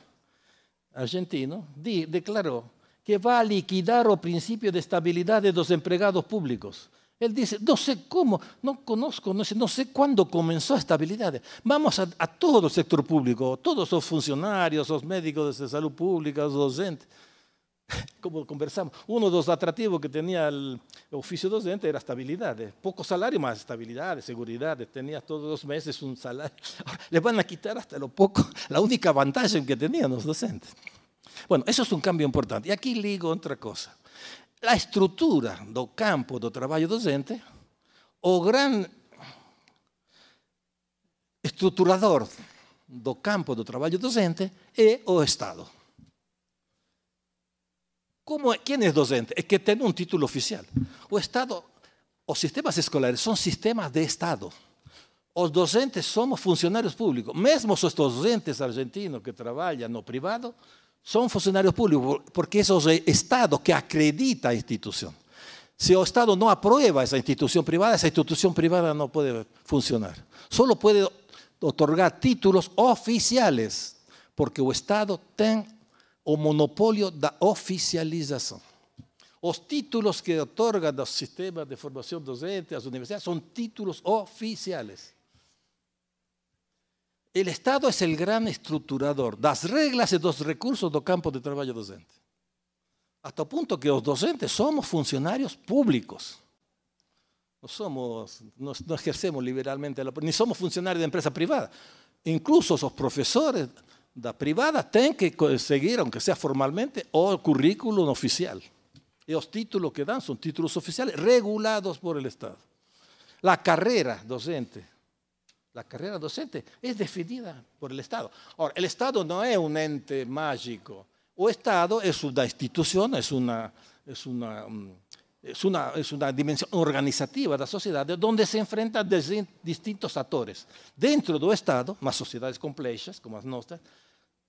argentino di, declaró que va a liquidar el principio de estabilidad de los empleados públicos él dice, no sé cómo, no conozco, no sé, no sé cuándo comenzó esta estabilidad Vamos a, todo el sector público, todos los funcionarios, los médicos de salud pública, los docentes. Como conversamos, uno de los atractivos que tenía el oficio docente era estabilidad. Eh, poco salario, más estabilidad, seguridad. Eh, tenía todos los meses un salario. le les van a quitar hasta lo poco, la única ventaja que tenían los docentes. Bueno, eso es un cambio importante. Y aquí ligo otra cosa. La estructura do campo do trabajo docente, o gran estructurador do campo do trabajo docente es o Estado. ¿Quién es é docente? Es que tiene un título oficial. O Estado, o sistemas escolares son sistemas de Estado. Los docentes somos funcionarios públicos. Mesmo estos docentes argentinos que trabajan no privado, son funcionarios públicos porque es el Estado que acredita a institución. Si el Estado no aprueba esa institución privada, esa institución privada no puede funcionar. Solo puede otorgar títulos oficiales, porque el Estado tiene o monopolio de oficialización. Los títulos que otorga los sistemas de formación docente, las universidades, son títulos oficiales. El Estado es el gran estructurador, das reglas de dos recursos dos campos de trabajo docente. Hasta el punto que los docentes somos funcionarios públicos. No somos, no, ejercemos liberalmente, ni somos funcionarios de empresa privada. Incluso los profesores de privada tienen que conseguir, aunque sea formalmente, o currículum oficial. Y los títulos que dan son títulos oficiales regulados por el Estado. La carrera docente la carrera docente es definida por el Estado. Ahora, el Estado no es un ente mágico. O Estado es una institución, es una, es una, mm, es es una dimensión organizativa de la sociedad donde se enfrentan distintos actores. Dentro del Estado, más sociedades complejas como las nuestras,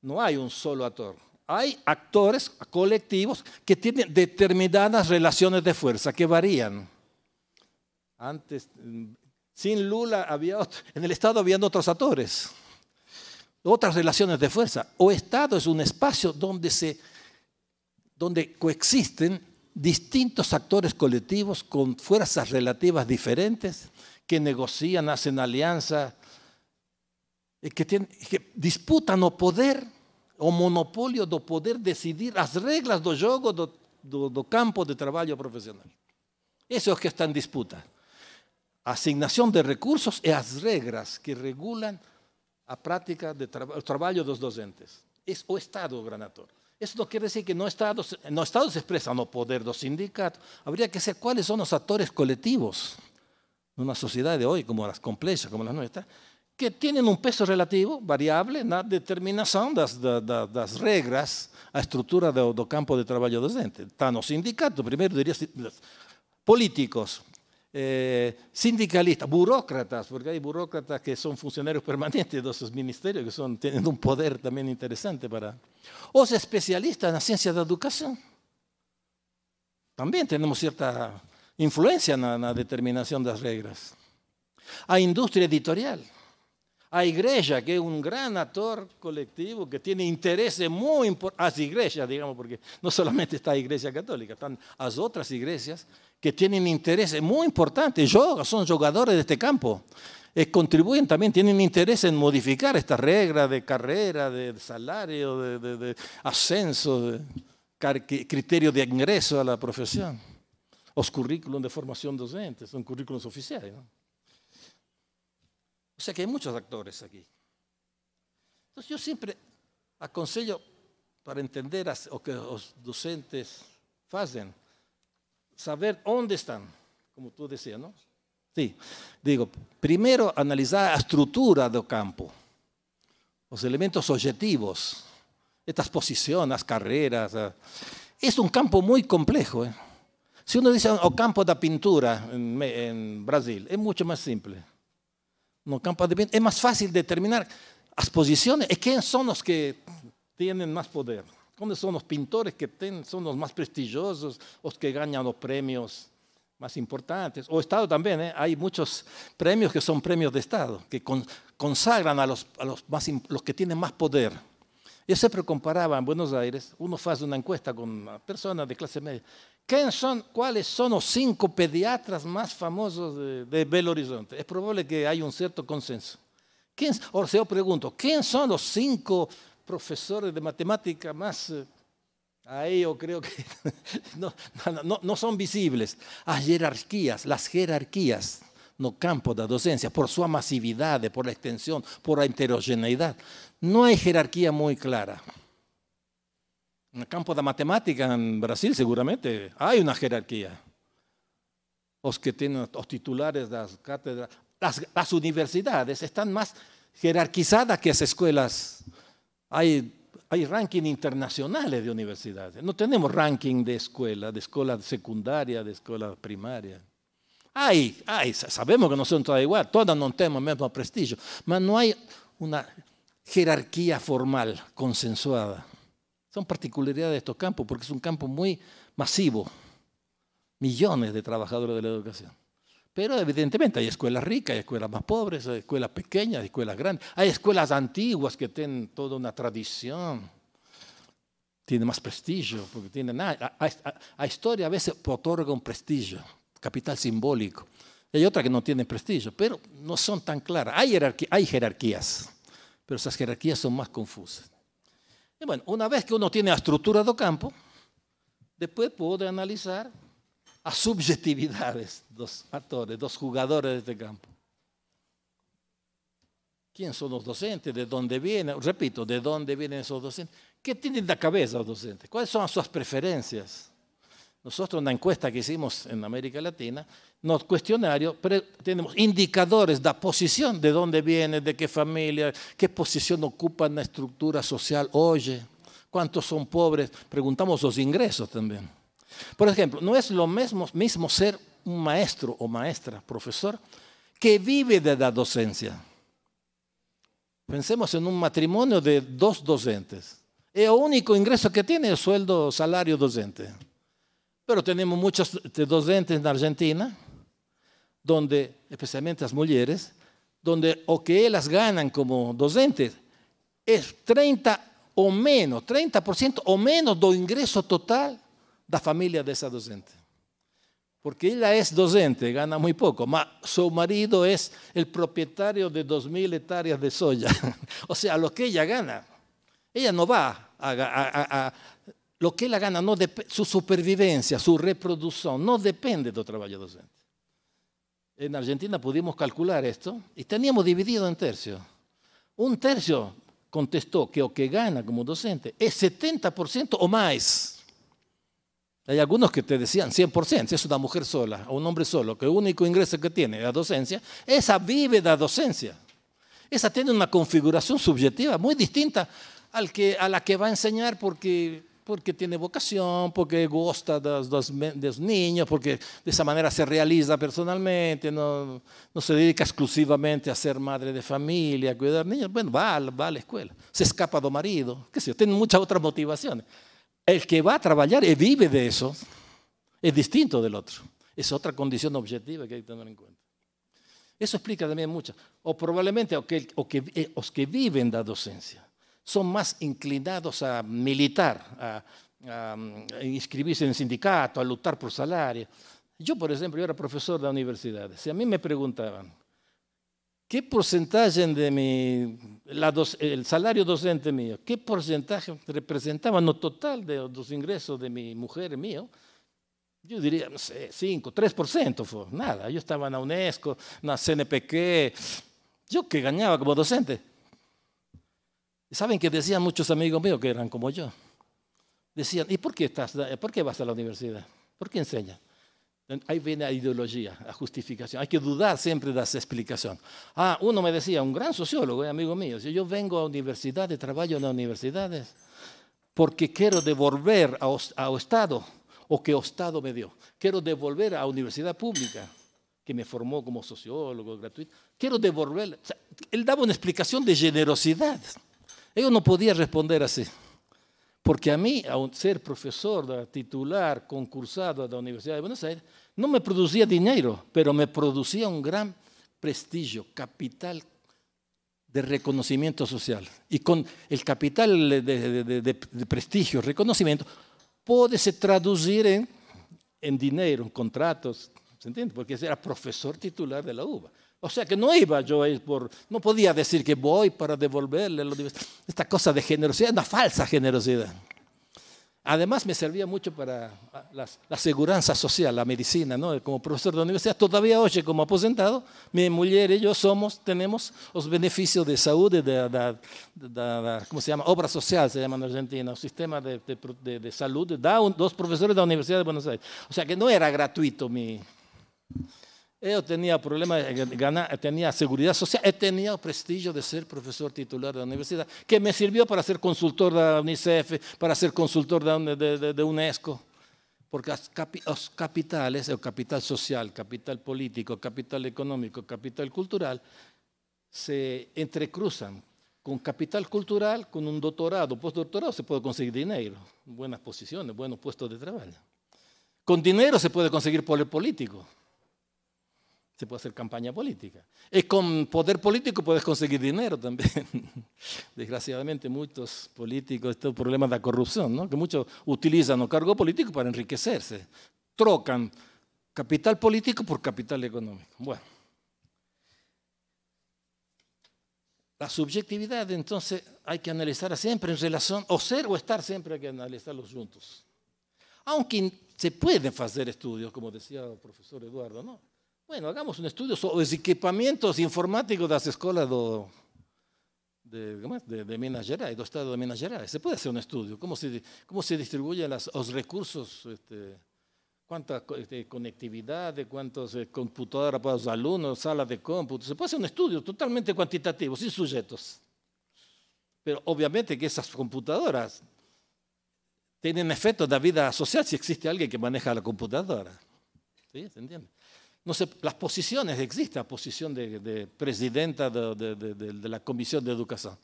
no hay un solo actor. Hay actores colectivos que tienen determinadas relaciones de fuerza que varían. Antes mm, sin Lula había en el Estado habían otros actores, otras relaciones de fuerza. O Estado es un espacio donde, se, donde coexisten distintos actores colectivos con fuerzas relativas diferentes que negocian, hacen alianzas, eh, que, que disputan o poder o monopolio de poder decidir las reglas del juego do, campo de trabajo profesional. Eso es que está en disputa asignación de recursos y las reglas que regulan la práctica del trabajo de los docentes. Es o Estado granator. Eso no quiere decir que no Estado, no Estado se expresa no poder los sindicatos. Habría que cuáles saber son los actores colectivos en una sociedad de hoy, como las complejas, como las nuestras, que tienen un peso relativo, variable, en la determinación de las reglas, a estructura del campo de trabajo docente. Está los sindicato, primero diría políticos, eh, sindicalistas, burócratas, porque hay burócratas que son funcionarios permanentes de esos ministerios, que son, tienen un poder también interesante para... o especialistas en la ciencia de educación. También tenemos cierta influencia en la determinación de las reglas. A industria editorial. A iglesia que es un gran actor colectivo que tiene intereses muy importantes, ah, las iglesias, digamos, porque no solamente está la iglesia católica, están las otras iglesias que tienen intereses muy importantes, son jugadores de este campo, eh, contribuyen también, tienen interés en modificar esta regla de carrera, de salario, de, ascenso, de criterio de ingreso a la profesión, los currículums de formación docente, son currículums oficiales. O sea que hay muchos actores aquí. Entonces yo siempre aconsejo para entender o que los docentes hacen, saber dónde están, como tú decías, ¿no? Sí, digo, primero analizar la estructura del campo, los elementos objetivos, estas posiciones, carreras. Eh. Es un campo muy complejo. ¿eh? Si uno dice el oh, campo de pintura en, Brasil, es mucho más simple. No campo de es más fácil determinar las posiciones y quiénes son los que tienen más poder. Cómo son los pintores que son los más prestigiosos, los que ganan los premios más importantes? O Estado también, ¿eh? hay muchos premios que son premios de Estado, que consagran a, los, los, más, los que tienen más poder. Yo siempre comparaba en Buenos Aires, uno hace una encuesta con personas de clase media. ¿Quién son, ¿Cuáles son los cinco pediatras más famosos de, Belo Horizonte? Es probable que haya un cierto consenso. ¿Quién, o yo pregunto, ¿quién son los cinco profesores de matemática más... Eh, ahí yo creo que no, son visibles. Las jerarquías, las jerarquías no campo de docencia, por su masividad, por la extensión, por la heterogeneidad. No hay jerarquía muy clara. En el campo de matemática en Brasil seguramente hay una jerarquía. Los que tienen los titulares de las cátedras, las universidades están más jerarquizadas que las escuelas hay, rankings internacionales de universidades. No tenemos ranking de escuela, de escuela secundaria, de escuela primaria. Hay, sabemos que no son todas iguales, todas no tenemos el mismo prestigio, pero no hay una jerarquía formal consensuada. Son particularidades de estos campos porque es un campo muy masivo, millones de trabajadores de la educación. Pero evidentemente hay escuelas ricas, hay escuelas más pobres, hay escuelas pequeñas, hay escuelas grandes, hay escuelas antiguas que tienen toda una tradición, tienen más prestigio, porque tienen a, La historia a veces otorga un prestigio, capital simbólico. Hay otras que no tienen prestigio, pero no son tan claras. Hay, jerarquías, pero esas jerarquías son más confusas. Y bueno, una vez que uno tiene la estructura do campo, después puede analizar a subjetividades dos actores, dos jugadores de este campo. ¿Quién son los docentes? ¿De dónde vienen? Repito, ¿de dónde vienen esos docentes? ¿Qué tienen en la cabeza los docentes? ¿Cuáles son sus preferencias? Nosotros en la encuesta que hicimos en América Latina, nos cuestionario, tenemos indicadores de posición, de dónde viene, de qué familia, qué posición ocupa en la estructura social, oye, cuántos son pobres, preguntamos los ingresos también por ejemplo, no es lo mismo, ser un maestro o maestra, profesor, que vive de la docencia. Pensemos en un matrimonio de dos docentes. El único ingreso que tiene es el sueldo, salario docente. Pero tenemos muchos docentes en Argentina, donde, especialmente las mujeres, donde o que ellas ganan como docentes es 30 o menos, 30% o menos do ingreso total da de esa docente. Porque ella es docente, gana muy poco, mas su marido es el propietario de 2,000 hectáreas de soya. O sea, lo que ella gana, ella no va a, lo que ella gana, no su supervivencia, su reproducción, no depende del trabajo docente. En Argentina pudimos calcular esto y teníamos dividido en tercios. Un tercio contestó que lo que gana como docente es 70% o más hay algunos que te decían 100%, si es una mujer sola o un hombre solo, que el único ingreso que tiene es la docencia, esa vive la docencia. Esa tiene una configuración subjetiva muy distinta al que, a la que va a enseñar porque, porque tiene vocación, porque gusta de los, niños, porque de esa manera se realiza personalmente, no, no, se dedica exclusivamente a ser madre de familia, a cuidar niños. Bueno, va, a la escuela, se escapa do marido, que sé tiene muchas otras motivaciones. El que va a trabajar y vive de eso es distinto del otro. Es otra condición objetiva que hay que tener en cuenta. Eso explica también mucho. O probablemente que, eh, los que viven la docencia son más inclinados a militar, a, mm, inscribirse en sindicato, a luchar por salario. Yo, por ejemplo, yo era profesor de universidades. Si a mí me preguntaban, ¿Qué porcentaje de mi, el salario docente mío, qué porcentaje representaba, no total, de los ingresos de mi mujer mío? Yo diría, no sé, 5, 3% fue, nada. Yo estaba en la UNESCO, en la CNPq, yo que ganaba como docente. saben que decían muchos amigos míos que eran como yo. Decían, ¿y por qué, estás, por qué vas a la universidad? ¿Por qué enseñas? Ahí viene la ideología, la justificación. Hay que dudar siempre de esa explicación. Ah, uno me decía, un gran sociólogo, eh, amigo mío, si yo vengo a universidades, trabajo en las universidades, porque quiero devolver a, Estado o que Estado me dio. Quiero devolver a universidad pública, que me formó como sociólogo gratuito. Quiero devolver. él daba una explicación de generosidad. Yo no podía responder así. Porque a mí, a ser profesor titular, concursado de la Universidad de Buenos Aires, no me producía dinero, pero me producía un gran prestigio, capital de reconocimiento social. Y con el capital de, prestigio, reconocimiento, puede se traducir en, dinero, en contratos, ¿se entiende? Porque era profesor titular de la UBA. O sea que no iba yo a ir por, no podía decir que voy para devolverle. Esta cosa de generosidad, una falsa generosidad. Además me servía mucho para ah, la, seguridad social, la medicina, ¿no? Como profesor de la universidad, todavía hoy como aposentado, mi mujer y yo somos, tenemos los beneficios de salud, de, de, ¿cómo se llama? Obra social se llama en Argentina, el sistema de, salud, da dos profesores de la Universidad de Buenos Aires. O sea que no era gratuito mi... Yo tenía problemas, eh, tenía seguridad social, he tenido prestigio de ser profesor titular de la universidad, que me sirvió para ser consultor de la UNICEF, para ser consultor de, de UNESCO porque los capitales, el capital social, capital político, capital económico, capital cultural, se entrecruzan. Con capital cultural, con un doctorado, postdoctorado, se puede conseguir dinero, buenas posiciones, buenos puestos de trabajo. Con dinero se puede conseguir poder político. Se puede hacer campaña política. Es con poder político puedes conseguir dinero también. Desgraciadamente, muchos políticos, estos problemas de la corrupción, que muchos utilizan los cargo político para enriquecerse. Trocan capital político por capital económico. Bueno. La subjetividad, entonces, hay que analizar siempre en relación, o ser o estar siempre hay que analizarlos juntos. Aunque se pueden hacer estudios, como decía el profesor Eduardo, ¿no? Bueno, hagamos un estudio sobre los equipamientos informáticos de las escuelas de, Minas Gerais, los estado de Minas Gerais. Se puede hacer un estudio, cómo se, distribuyen los recursos, este, cuánta este, conectividad, de cuántas eh, computadoras para los alumnos, salas de cómputo. Se puede hacer un estudio totalmente cuantitativo, sin sujetos. Pero obviamente que esas computadoras tienen efecto de la vida social si existe alguien que maneja la computadora. ¿Sí? ¿Se entiende? no sé, las posiciones, existe la posición de, presidenta de, la Comisión de Educación.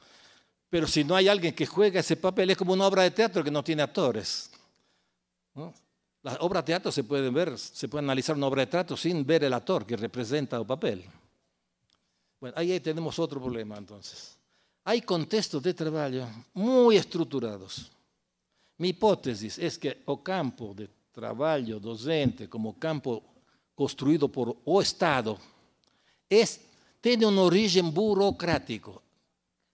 Pero si no hay alguien que juega ese papel, es como una obra de teatro que no tiene actores. Las obras de teatro se pueden ver, se puede analizar una obra de teatro sin ver el actor que representa el papel. Bueno, ahí tenemos otro problema entonces. Hay contextos de trabajo muy estructurados. Mi hipótesis es que o campo de trabajo docente como campo construido por o Estado es, tiene un origen burocrático.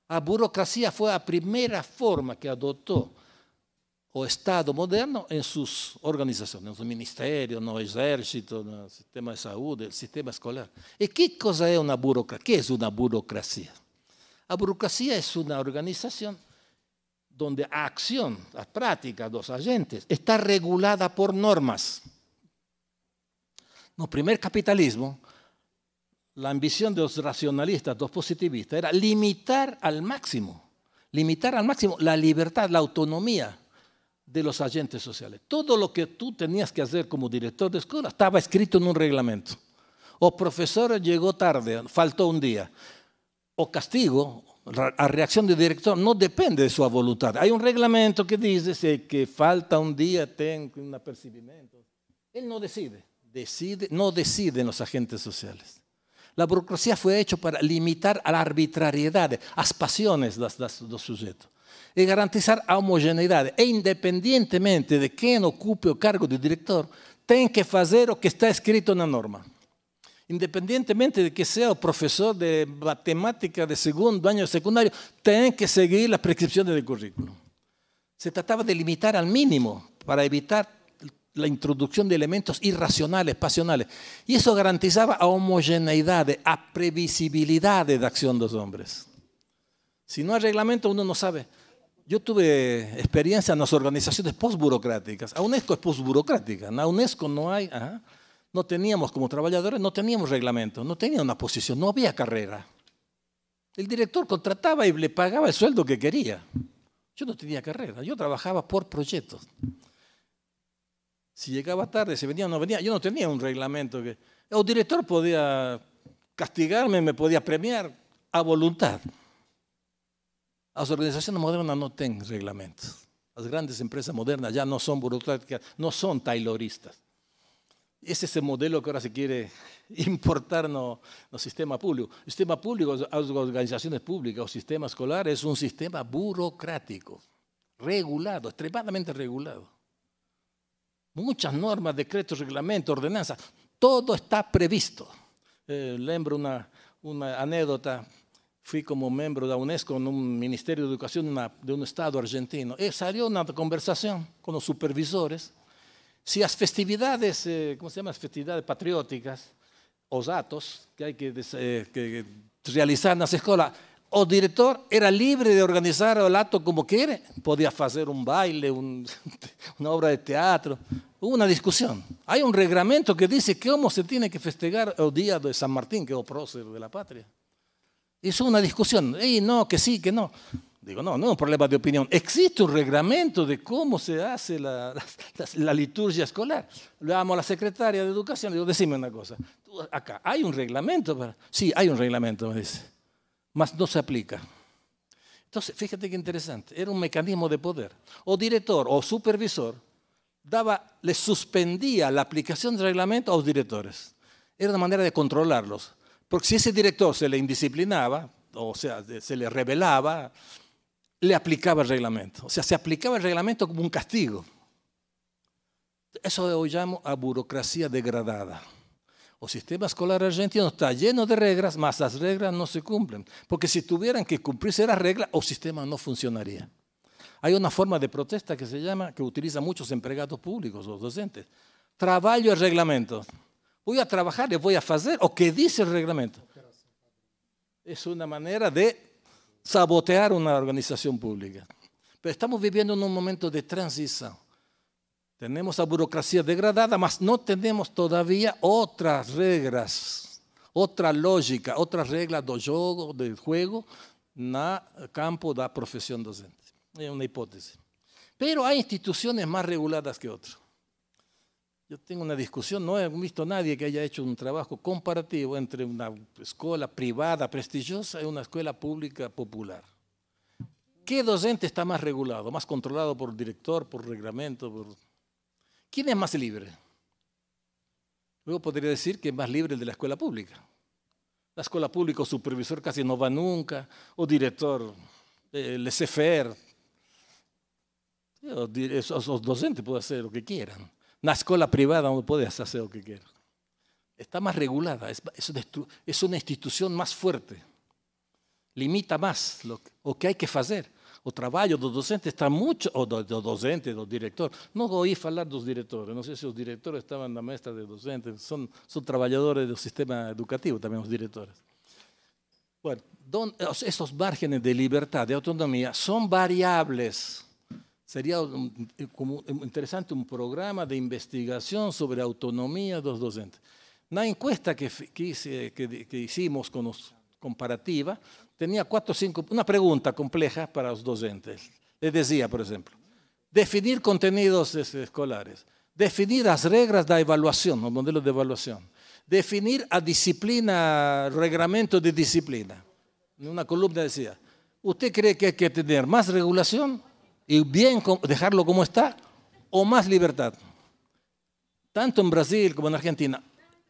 La burocracia fue la primera forma que adoptó o Estado moderno en sus organizaciones, en sus ministerios, en los no en el sistema de en el sistema escolar. ¿Y qué es una una burocracia? ¿Qué es una burocracia? La burocracia es una organización donde la práctica de los agentes está regulada por normas. No, primer capitalismo, la ambición de los racionalistas, los positivistas, era limitar al máximo, limitar al máximo la libertad, la autonomía de los agentes sociales. Todo lo que tú tenías que hacer como director de escuela estaba escrito en un reglamento. O profesor llegó tarde, faltó un día. O castigo, a reacción del director, no depende de su voluntad. Hay un reglamento que dice que falta un día, tengo un apercibimiento. Él no decide. Decide, no deciden los agentes sociales. La burocracia fue hecha para limitar a la arbitrariedad, a las pasiones de los sujetos y garantizar homogeneidad. homogeneidad, E independientemente de quién ocupe el cargo de director, tiene que hacer lo que está escrito en la norma. Independientemente de que sea profesor de matemática de segundo año de secundario, tiene que seguir las prescripciones del currículo. Se trataba de limitar al mínimo para evitar la introducción de elementos irracionales, pasionales. Y eso garantizaba a homogeneidad, a previsibilidad de acción de los hombres. Si no hay reglamento, uno no sabe. Yo tuve experiencia en las organizaciones postburocráticas. A UNESCO es postburocrática. En la UNESCO no hay... No teníamos, como trabajadores, no teníamos reglamento, no tenía una posición, no había carrera. El director contrataba y le pagaba el sueldo que quería. Yo no tenía carrera, yo trabajaba por proyectos si llegaba tarde, si venía o no venía, yo no tenía un reglamento. Que, el director podía castigarme, me podía premiar a voluntad. Las organizaciones modernas no tienen reglamentos. Las grandes empresas modernas ya no son burocráticas, no son tayloristas. Es ese modelo que ahora se quiere importar no, no sistema público. El sistema público, las organizaciones públicas o sistema escolar es un sistema burocrático, regulado, extremadamente regulado muchas normas, decretos, reglamentos, ordenanzas, todo está previsto. Eh, lembro una, una anécdota fui como miembro de la UNESCO en un Ministerio de Educación de un Estado argentino, y eh, salió una conversación con los supervisores si las festividades, eh, ¿cómo se llama? festividades patrióticas, los datos que hay que, que realizar en las escuelas, o director era libre de organizar el acto como quiere. podía hacer un baile, una obra de teatro. Hubo una discusión, hay un reglamento que dice cómo se tiene que festejar el día de San Martín, que es o prócer de la patria. Hizo una discusión, y no, que sí, que no, Digo, no, no es un problema de opinión. Existe un reglamento de cómo se hace la, liturgia escolar. Le damos a la secretaria de Educación, le digo, decime una cosa. Acá, ¿hay un reglamento? Para... Sí, hay un reglamento, me dice mas no se aplica. Entonces, fíjate qué interesante, era un mecanismo de poder. O director o supervisor daba, le suspendía la aplicación del reglamento a los directores. Era una manera de controlarlos. Porque si ese director se le indisciplinaba, o sea, se le rebelaba, le aplicaba el reglamento. O sea, se aplicaba el reglamento como un castigo. Eso lo llamo a burocracia degradada. El sistema escolar argentino está lleno de reglas, mas las reglas no se cumplen. Porque si tuvieran que cumplirse las reglas, el sistema no funcionaría. Hay una forma de protesta que se llama, que utilizan muchos empleados públicos o docentes. Trabajo el reglamento. Voy a trabajar y voy a hacer o que dice el reglamento. Es una manera de sabotear una organización pública. Pero estamos viviendo en un momento de transición tenemos la burocracia degradada, mas no tenemos todavía otras reglas, otra lógica, otras reglas de del juego, no campo de profesión docente. Es una hipótesis. Pero hay instituciones más reguladas que otras. Yo tengo una discusión, no he visto nadie que haya hecho un trabajo comparativo entre una escuela privada prestigiosa y una escuela pública popular. ¿Qué docente está más regulado, más controlado por director, por reglamento, por ¿Quién es más libre? Luego podría decir que es más libre el de la escuela pública. La escuela pública o supervisor casi no va nunca, o director, el eh, CFR, esos, docentes pueden hacer lo que quieran. La escuela privada no puede hacer lo que quiera. Está más regulada, es, una institución más fuerte, limita más lo que hay que hacer o de los docentes está muito, ou los do docente, directores no Não hablar de dos directores, no sé si los directores estaban la mesa de docentes, son trabajadores trabajadores del sistema educativo también los directores. Bueno, esos márgenes de libertad, de autonomía, son variables. Sería eh, como eh, interesante un programa de investigación sobre autonomía de los docentes. una encuesta que, que, que, hicimos con los comparativa Tenía cuatro o cinco, una pregunta compleja para los docentes. Les decía, por ejemplo, definir contenidos escolares, definir las reglas de evaluación, los modelos de evaluación, definir a disciplina, reglamento de disciplina. En una columna decía, ¿usted cree que hay que tener más regulación y bien dejarlo como está o más libertad? Tanto en Brasil como en Argentina,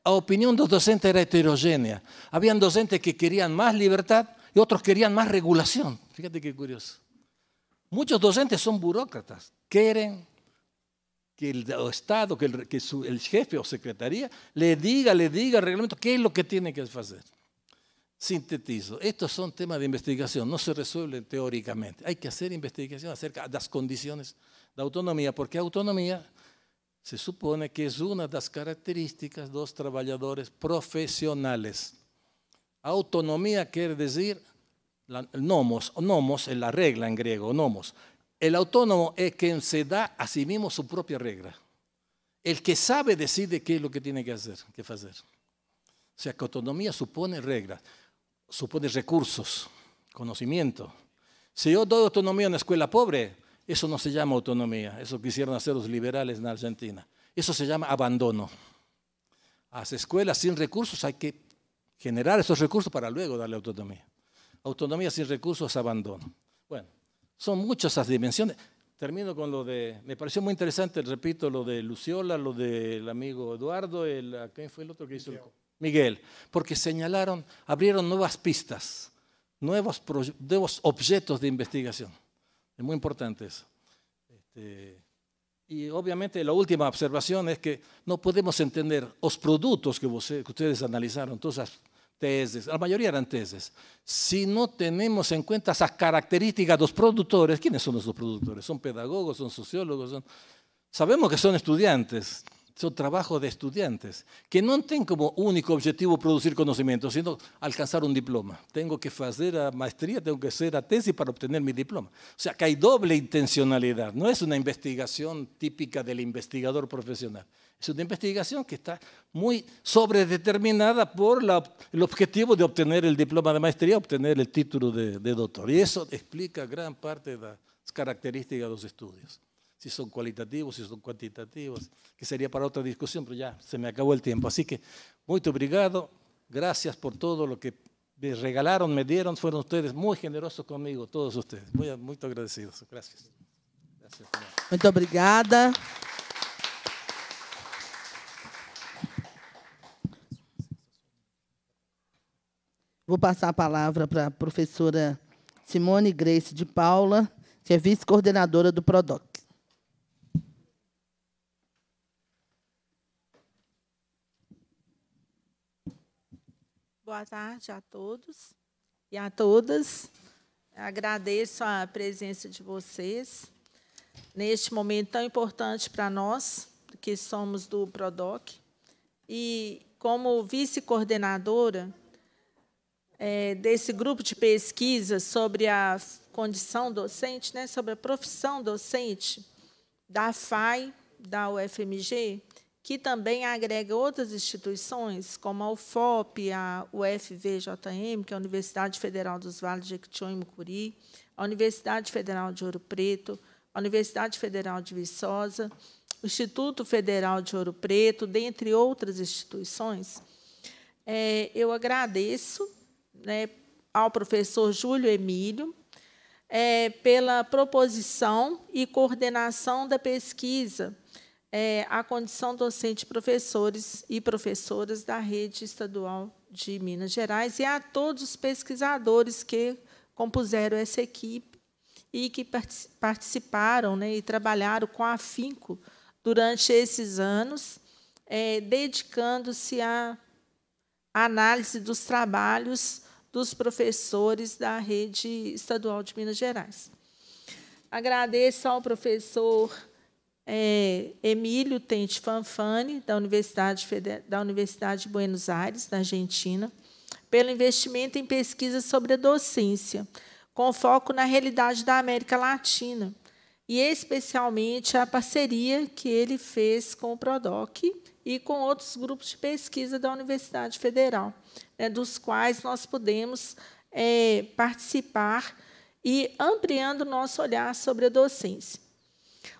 la opinión de los docentes era heterogénea. Habían docentes que querían más libertad y otros querían más regulación. Fíjate qué curioso. Muchos docentes son burócratas, quieren que el Estado, que, el, que su, el jefe o secretaría le diga, le diga el reglamento qué es lo que tiene que hacer. Sintetizo, estos son temas de investigación, no se resuelven teóricamente. Hay que hacer investigación acerca de las condiciones de autonomía, porque autonomía se supone que es una de las características de los trabajadores profesionales. Autonomía quiere decir la, nomos, nomos es la regla en griego, nomos. El autónomo es quien se da a sí mismo su propia regla. El que sabe decide qué es lo que tiene que hacer. Qué hacer. O sea, que autonomía supone reglas, supone recursos, conocimiento. Si yo doy autonomía a una escuela pobre, eso no se llama autonomía, eso quisieron hacer los liberales en Argentina. Eso se llama abandono. A las escuelas sin recursos hay que generar esos recursos para luego darle autonomía. Autonomía sin recursos es abandono. Bueno, son muchas esas dimensiones. Termino con lo de, me pareció muy interesante, repito, lo de Luciola, lo del amigo Eduardo, el, ¿quién fue el otro que hizo? Miguel. Miguel, porque señalaron, abrieron nuevas pistas, nuevos, objetos de investigación. Es muy importante eso. Este, y, obviamente la última observación es que no podemos entender los productos que, ustedes analizaron, todas esas tesis, la mayoría eran tesis. Si no tenemos en cuenta esas características los productores, ¿quiénes son esos productores? Son pedagogos, son sociólogos? Sabemos que son estudiantes. Son trabajo de estudiantes, que no tienen como único objetivo producir conocimiento, sino alcanzar un diploma. Tengo que hacer la maestría, tengo que hacer la tesis para obtener mi diploma. O sea, que hay doble intencionalidad, no es una investigación típica del investigador profesional. Es una investigación que está muy sobredeterminada por el objetivo de obtener el diploma de maestría, obtener el título de doctor. Y eso explica gran parte de las características de los estudios si son cualitativos, si son cuantitativos, que sería para otra discusión, pero ya se me acabó el tiempo. Así que, muy obrigado, gracias por todo lo que me regalaron, me dieron, fueron ustedes muy generosos conmigo, todos ustedes. Muy, muy agradecidos. Gracias. gracias Muito obrigada. Vou passar a palavra para a professora Simone Grace de Paula, que é vice-coordenadora do PRODOC. Boa tarde a todos e a todas. Agradeço a presença de vocês neste momento tão importante para nós, que somos do PRODOC. E como vice-coordenadora é, desse grupo de pesquisa sobre a condição docente, né, sobre a profissão docente da FAI, da UFMG, que também agrega outras instituições, como a UFOP, a UFVJM, que é a Universidade Federal dos Vales de Jequitinhonha e Mucuri, a Universidade Federal de Ouro Preto, a Universidade Federal de Viçosa, o Instituto Federal de Ouro Preto, dentre outras instituições. É, eu agradeço né, ao professor Júlio Emílio é, pela proposição e coordenação da pesquisa é, à condição docente, professores e professoras da rede estadual de Minas Gerais e a todos os pesquisadores que compuseram essa equipe e que participaram né, e trabalharam com afinco durante esses anos, é, dedicando-se à análise dos trabalhos dos professores da rede estadual de Minas Gerais. Agradeço ao professor é, Emílio Tente Fanfani, da Universidade, da Universidade de Buenos Aires, na Argentina, pelo investimento em pesquisas sobre a docência, com foco na realidade da América Latina, e especialmente a parceria que ele fez com o PRODOC e com outros grupos de pesquisa da Universidade Federal, né, dos quais nós podemos é, participar e ampliando o nosso olhar sobre a docência.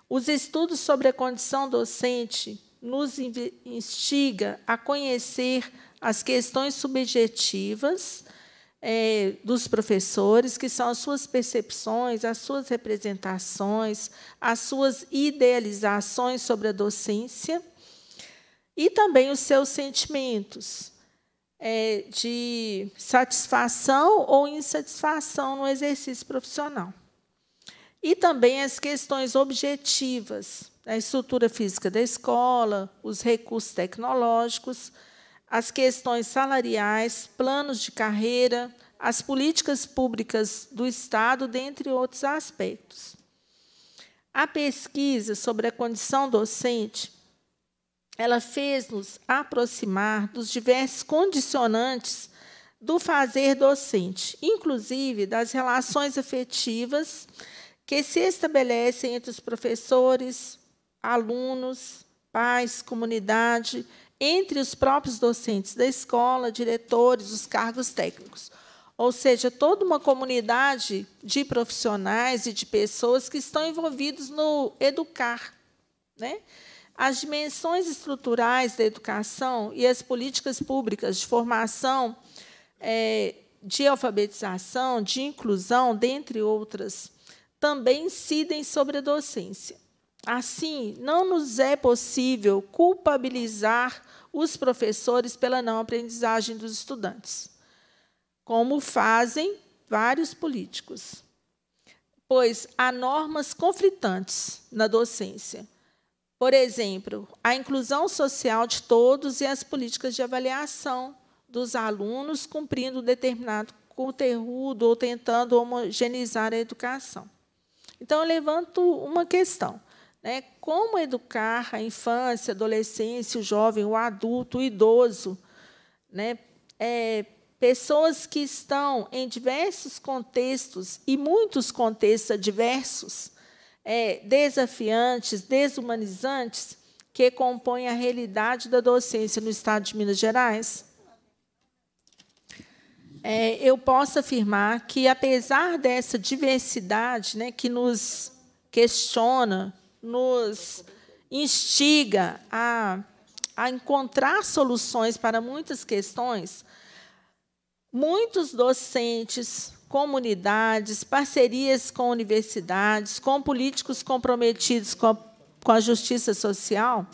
Os estudos sobre a condição docente nos instiga a conhecer as questões subjetivas é, dos professores, que são as suas percepções, as suas representações, as suas idealizações sobre a docência, e também os seus sentimentos é, de satisfação ou insatisfação no exercício profissional. E também as questões objetivas, a estrutura física da escola, os recursos tecnológicos, as questões salariais, planos de carreira, as políticas públicas do Estado, dentre outros aspectos. A pesquisa sobre a condição docente, ela fez-nos aproximar dos diversos condicionantes do fazer docente, inclusive das relações afetivas que se estabelece entre os professores, alunos, pais, comunidade, entre os próprios docentes da escola, diretores, os cargos técnicos. Ou seja, toda uma comunidade de profissionais e de pessoas que estão envolvidos no educar. Né? As dimensões estruturais da educação e as políticas públicas de formação, é, de alfabetização, de inclusão, dentre outras também incidem sobre a docência. Assim, não nos é possível culpabilizar os professores pela não aprendizagem dos estudantes, como fazem vários políticos, pois há normas conflitantes na docência. Por exemplo, a inclusão social de todos e as políticas de avaliação dos alunos cumprindo determinado conteúdo ou tentando homogeneizar a educação. Então, eu levanto uma questão. Né? Como educar a infância, a adolescência, o jovem, o adulto, o idoso, né? É, pessoas que estão em diversos contextos, e muitos contextos adversos, é, desafiantes, desumanizantes, que compõem a realidade da docência no Estado de Minas Gerais? é, eu posso afirmar que, apesar dessa diversidade né, que nos questiona, nos instiga a, a encontrar soluções para muitas questões, muitos docentes, comunidades, parcerias com universidades, com políticos comprometidos com a, com a justiça social,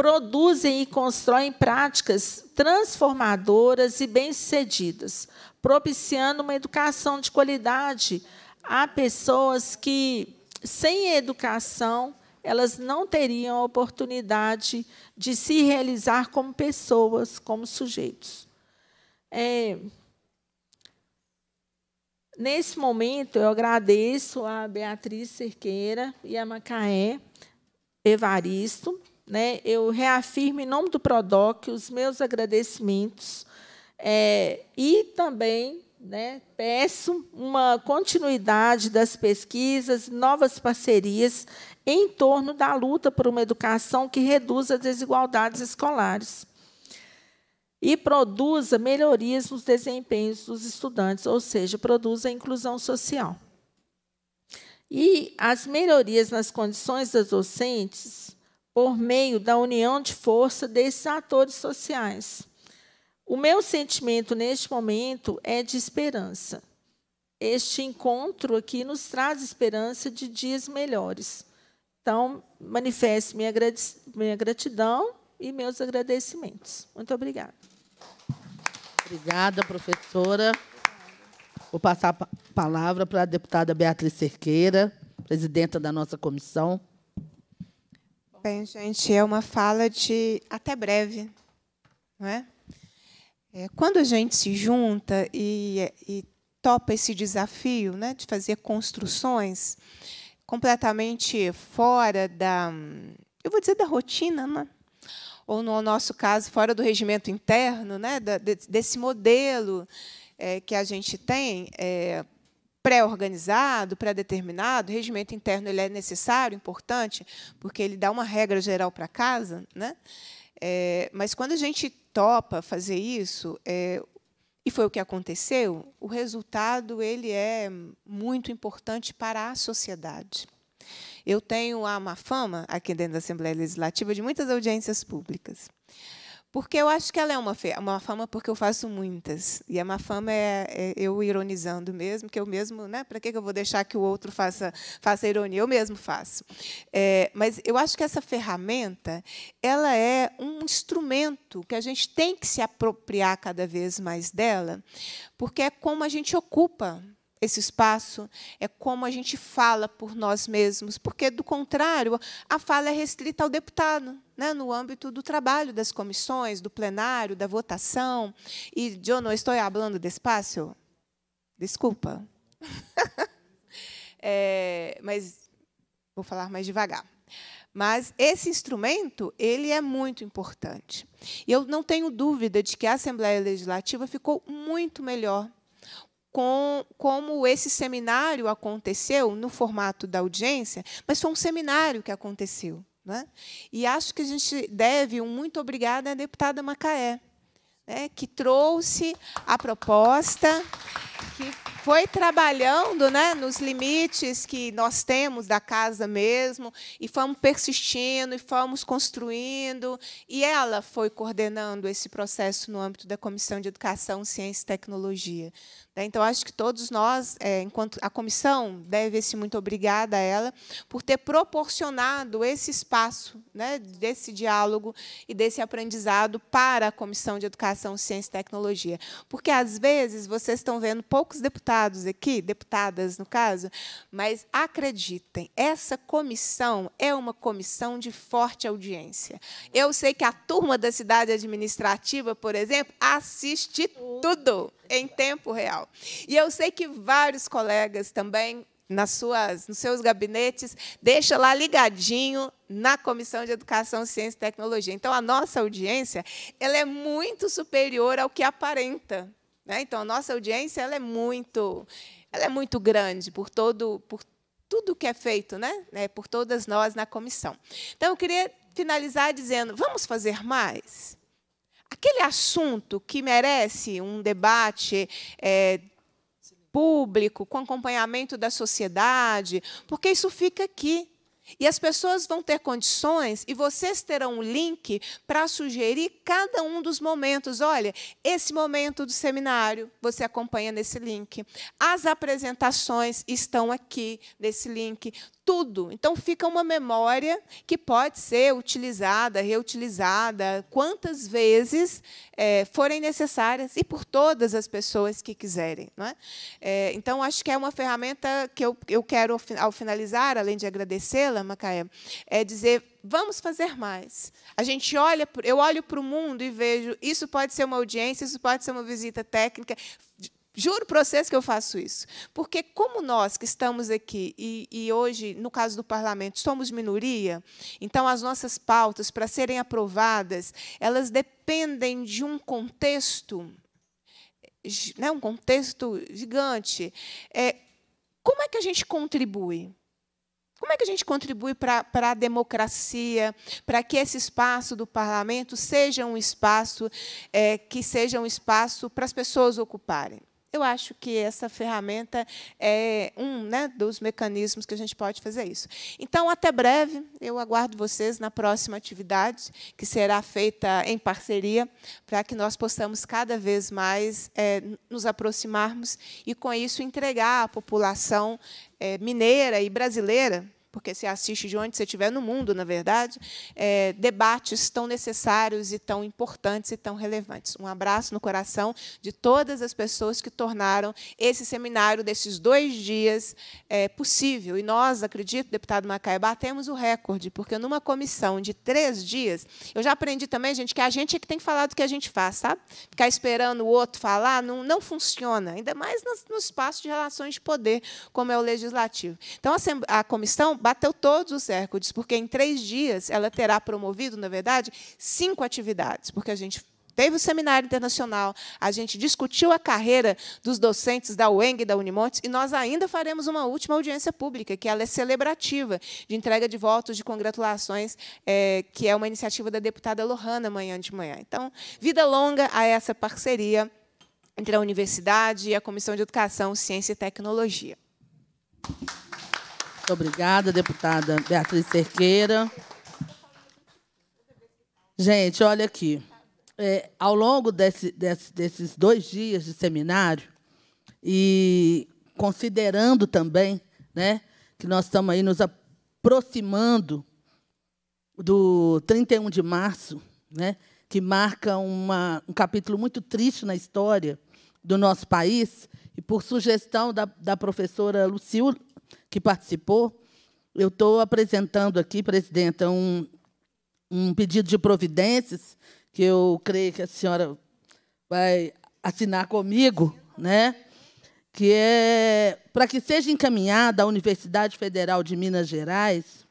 produzem e constroem práticas transformadoras e bem-sucedidas, propiciando uma educação de qualidade a pessoas que, sem educação, elas não teriam a oportunidade de se realizar como pessoas, como sujeitos. É, nesse momento, eu agradeço a Beatriz Cerqueira e a Macaé Evaristo né? Eu reafirmo, em nome do PRODOC, os meus agradecimentos é, e também né, peço uma continuidade das pesquisas, novas parcerias em torno da luta por uma educação que reduza as desigualdades escolares e produza melhorias nos desempenhos dos estudantes, ou seja, produza a inclusão social. E as melhorias nas condições das docentes por meio da união de força desses atores sociais. O meu sentimento neste momento é de esperança. Este encontro aqui nos traz esperança de dias melhores. Então, manifesto minha, minha gratidão e meus agradecimentos. Muito obrigada. Obrigada, professora. Vou passar a palavra para a deputada Beatriz Cerqueira, presidenta da nossa comissão. Bem, gente, é uma fala de até breve, não é? é quando a gente se junta e, e topa esse desafio, né, de fazer construções completamente fora da, eu vou dizer da rotina, né? ou no nosso caso fora do regimento interno, né, da, desse modelo é, que a gente tem. É, pré-organizado, pré-determinado, regimento interno ele é necessário, importante, porque ele dá uma regra geral para casa, né? É, mas quando a gente topa fazer isso, é, e foi o que aconteceu, o resultado ele é muito importante para a sociedade. Eu tenho a má fama aqui dentro da Assembleia Legislativa de muitas audiências públicas. Porque eu acho que ela é uma, uma fama porque eu faço muitas. E é a má fama é, é eu ironizando mesmo, que eu mesmo, né? Para que eu vou deixar que o outro faça, faça ironia? Eu mesmo faço. É, mas eu acho que essa ferramenta ela é um instrumento que a gente tem que se apropriar cada vez mais dela, porque é como a gente ocupa esse espaço, é como a gente fala por nós mesmos, porque, do contrário, a fala é restrita ao deputado, né, no âmbito do trabalho das comissões, do plenário, da votação. E, eu não estou falando espaço, Desculpa. é, mas vou falar mais devagar. Mas esse instrumento ele é muito importante. E eu não tenho dúvida de que a Assembleia Legislativa ficou muito melhor com como esse seminário aconteceu no formato da audiência, mas foi um seminário que aconteceu. Né? E acho que a gente deve um muito obrigada à deputada Macaé, né, que trouxe a proposta, que foi trabalhando né, nos limites que nós temos da casa mesmo, e fomos persistindo, e fomos construindo, e ela foi coordenando esse processo no âmbito da Comissão de Educação, Ciência e Tecnologia. Né? Então, acho que todos nós, é, enquanto a comissão deve-se muito obrigada a ela por ter proporcionado esse espaço né, desse diálogo e desse aprendizado para a Comissão de Educação, Ciência e Tecnologia. Porque, às vezes, vocês estão vendo poucos deputados aqui, deputadas, no caso, mas acreditem, essa comissão é uma comissão de forte audiência. Eu sei que a turma da cidade administrativa, por exemplo, assiste tudo em tempo real. E eu sei que vários colegas também nas suas, nos seus gabinetes, deixa lá ligadinho na Comissão de Educação, Ciência e Tecnologia. Então, a nossa audiência ela é muito superior ao que aparenta. Né? Então, a nossa audiência ela é muito, ela é muito grande por todo, por tudo que é feito, né? É, por todas nós na comissão. Então, eu queria finalizar dizendo: vamos fazer mais aquele assunto que merece um debate é, público, com acompanhamento da sociedade, porque isso fica aqui. E as pessoas vão ter condições e vocês terão um link para sugerir cada um dos momentos. Olha, esse momento do seminário você acompanha nesse link. As apresentações estão aqui nesse link. Tudo. Então fica uma memória que pode ser utilizada, reutilizada, quantas vezes é, forem necessárias e por todas as pessoas que quiserem. Não é? É, então acho que é uma ferramenta que eu, eu quero ao finalizar, além de agradecê-la Macaé, é dizer vamos fazer mais. A gente olha, eu olho para o mundo e vejo isso pode ser uma audiência, isso pode ser uma visita técnica. Juro para vocês que eu faço isso. Porque, como nós que estamos aqui, e, e, hoje, no caso do parlamento, somos minoria, então as nossas pautas, para serem aprovadas, elas dependem de um contexto, né, um contexto gigante. É, como é que a gente contribui? Como é que a gente contribui para a democracia, para que esse espaço do parlamento seja um espaço é, que seja um espaço para as pessoas ocuparem? Eu acho que essa ferramenta é um né, dos mecanismos que a gente pode fazer isso. Então, até breve, eu aguardo vocês na próxima atividade, que será feita em parceria, para que nós possamos cada vez mais é, nos aproximarmos e, com isso, entregar à população é, mineira e brasileira porque você assiste de onde você estiver no mundo, na verdade, é, debates tão necessários e tão importantes e tão relevantes. Um abraço no coração de todas as pessoas que tornaram esse seminário desses dois dias é, possível. E nós, acredito, deputado Macaia, batemos o recorde, porque numa comissão de três dias, eu já aprendi também, gente, que a gente é que tem que falar do que a gente faz, sabe? Ficar esperando o outro falar não, não funciona, ainda mais no, no espaço de relações de poder, como é o legislativo. Então, a, a comissão bateu todos os recordes, porque em três dias ela terá promovido, na verdade, cinco atividades, porque a gente teve o seminário internacional, a gente discutiu a carreira dos docentes da UENG e da Unimontes, e nós ainda faremos uma última audiência pública, que ela é celebrativa, de entrega de votos, de congratulações, é, que é uma iniciativa da deputada Lohana, amanhã de manhã. Então, vida longa a essa parceria entre a universidade e a Comissão de Educação, Ciência e Tecnologia. Muito obrigada, deputada Beatriz Cerqueira. Gente, olha aqui. É, ao longo desse, desse, desses dois dias de seminário, e considerando também né, que nós estamos aí nos aproximando do 31 de março, né, que marca uma, um capítulo muito triste na história do nosso país, e por sugestão da, da professora Lucil, que participou. Eu estou apresentando aqui, presidenta, um, um pedido de providências que eu creio que a senhora vai assinar comigo, né? que é para que seja encaminhada à Universidade Federal de Minas Gerais,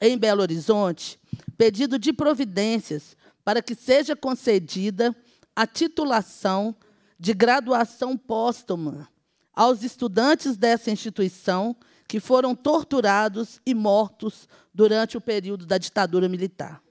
em Belo Horizonte, pedido de providências para que seja concedida a titulação de graduação póstuma aos estudantes dessa instituição que foram torturados e mortos durante o período da ditadura militar.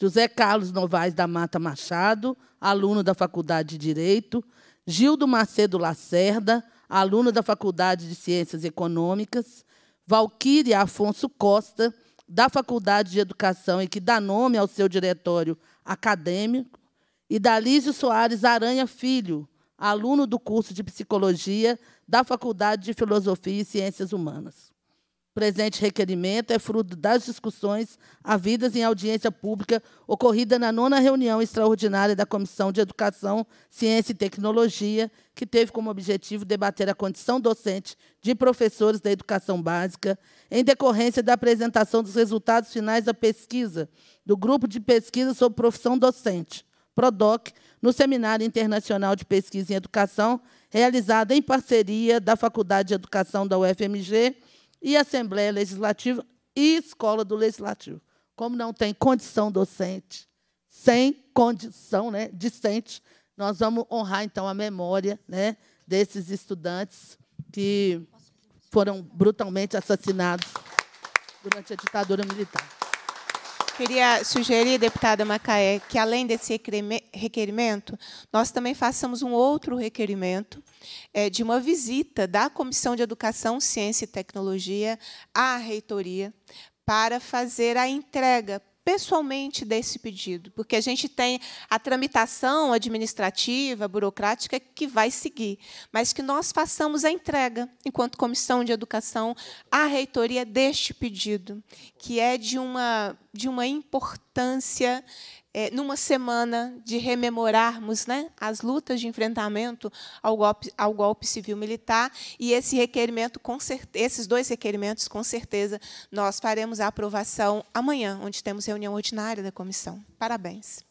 José Carlos Novaes da Mata Machado, aluno da Faculdade de Direito, Gildo Macedo Lacerda, aluno da Faculdade de Ciências Econômicas, Valquíria Afonso Costa, da Faculdade de Educação e que dá nome ao seu diretório acadêmico, e Dalísio Soares Aranha Filho, aluno do curso de Psicologia da Faculdade de Filosofia e Ciências Humanas. O presente requerimento é fruto das discussões havidas em audiência pública ocorrida na nona reunião extraordinária da Comissão de Educação, Ciência e Tecnologia, que teve como objetivo debater a condição docente de professores da educação básica, em decorrência da apresentação dos resultados finais da pesquisa do Grupo de Pesquisa sobre Profissão Docente, PRODOC, no Seminário Internacional de Pesquisa em Educação, realizado em parceria da Faculdade de Educação da UFMG e Assembleia Legislativa e Escola do Legislativo. Como não tem condição docente, sem condição né, discente, nós vamos honrar, então, a memória né, desses estudantes que foram brutalmente assassinados durante a ditadura militar. Queria sugerir, deputada Macaé, que além desse requerimento, nós também façamos um outro requerimento é, de uma visita da Comissão de Educação, Ciência e Tecnologia à reitoria para fazer a entrega pessoalmente desse pedido, porque a gente tem a tramitação administrativa, burocrática que vai seguir, mas que nós façamos a entrega, enquanto comissão de educação, à reitoria deste pedido, que é de uma de uma importância é, numa semana de rememorarmos né, as lutas de enfrentamento ao golpe, ao golpe civil-militar. E esse requerimento, esses dois requerimentos, com certeza, nós faremos a aprovação amanhã, onde temos reunião ordinária da comissão. Parabéns.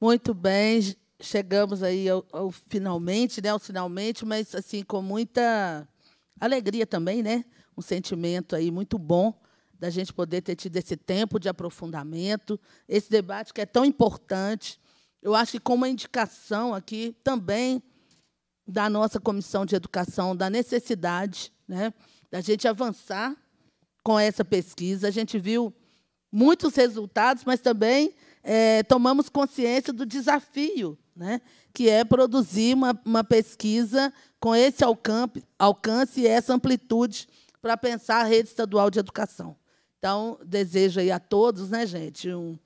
Muito bem, chegamos aí ao, ao finalmente, né, ao finalmente, mas assim com muita alegria também, né? Um sentimento aí muito bom da gente poder ter tido esse tempo de aprofundamento, esse debate que é tão importante. Eu acho que, como uma indicação aqui também da nossa comissão de educação, da necessidade né, da gente avançar com essa pesquisa, a gente viu muitos resultados, mas também é, tomamos consciência do desafio, né, que é produzir uma, uma pesquisa com esse alcance, alcance e essa amplitude para pensar a rede estadual de educação. Então, desejo aí a todos, né, gente, um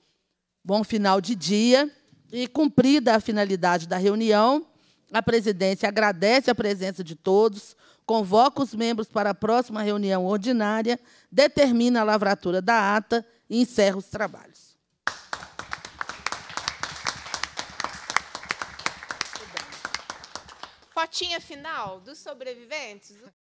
bom final de dia. E cumprida a finalidade da reunião, a presidência agradece a presença de todos, convoca os membros para a próxima reunião ordinária, determina a lavratura da ata e encerra os trabalhos. fotinha final dos sobreviventes?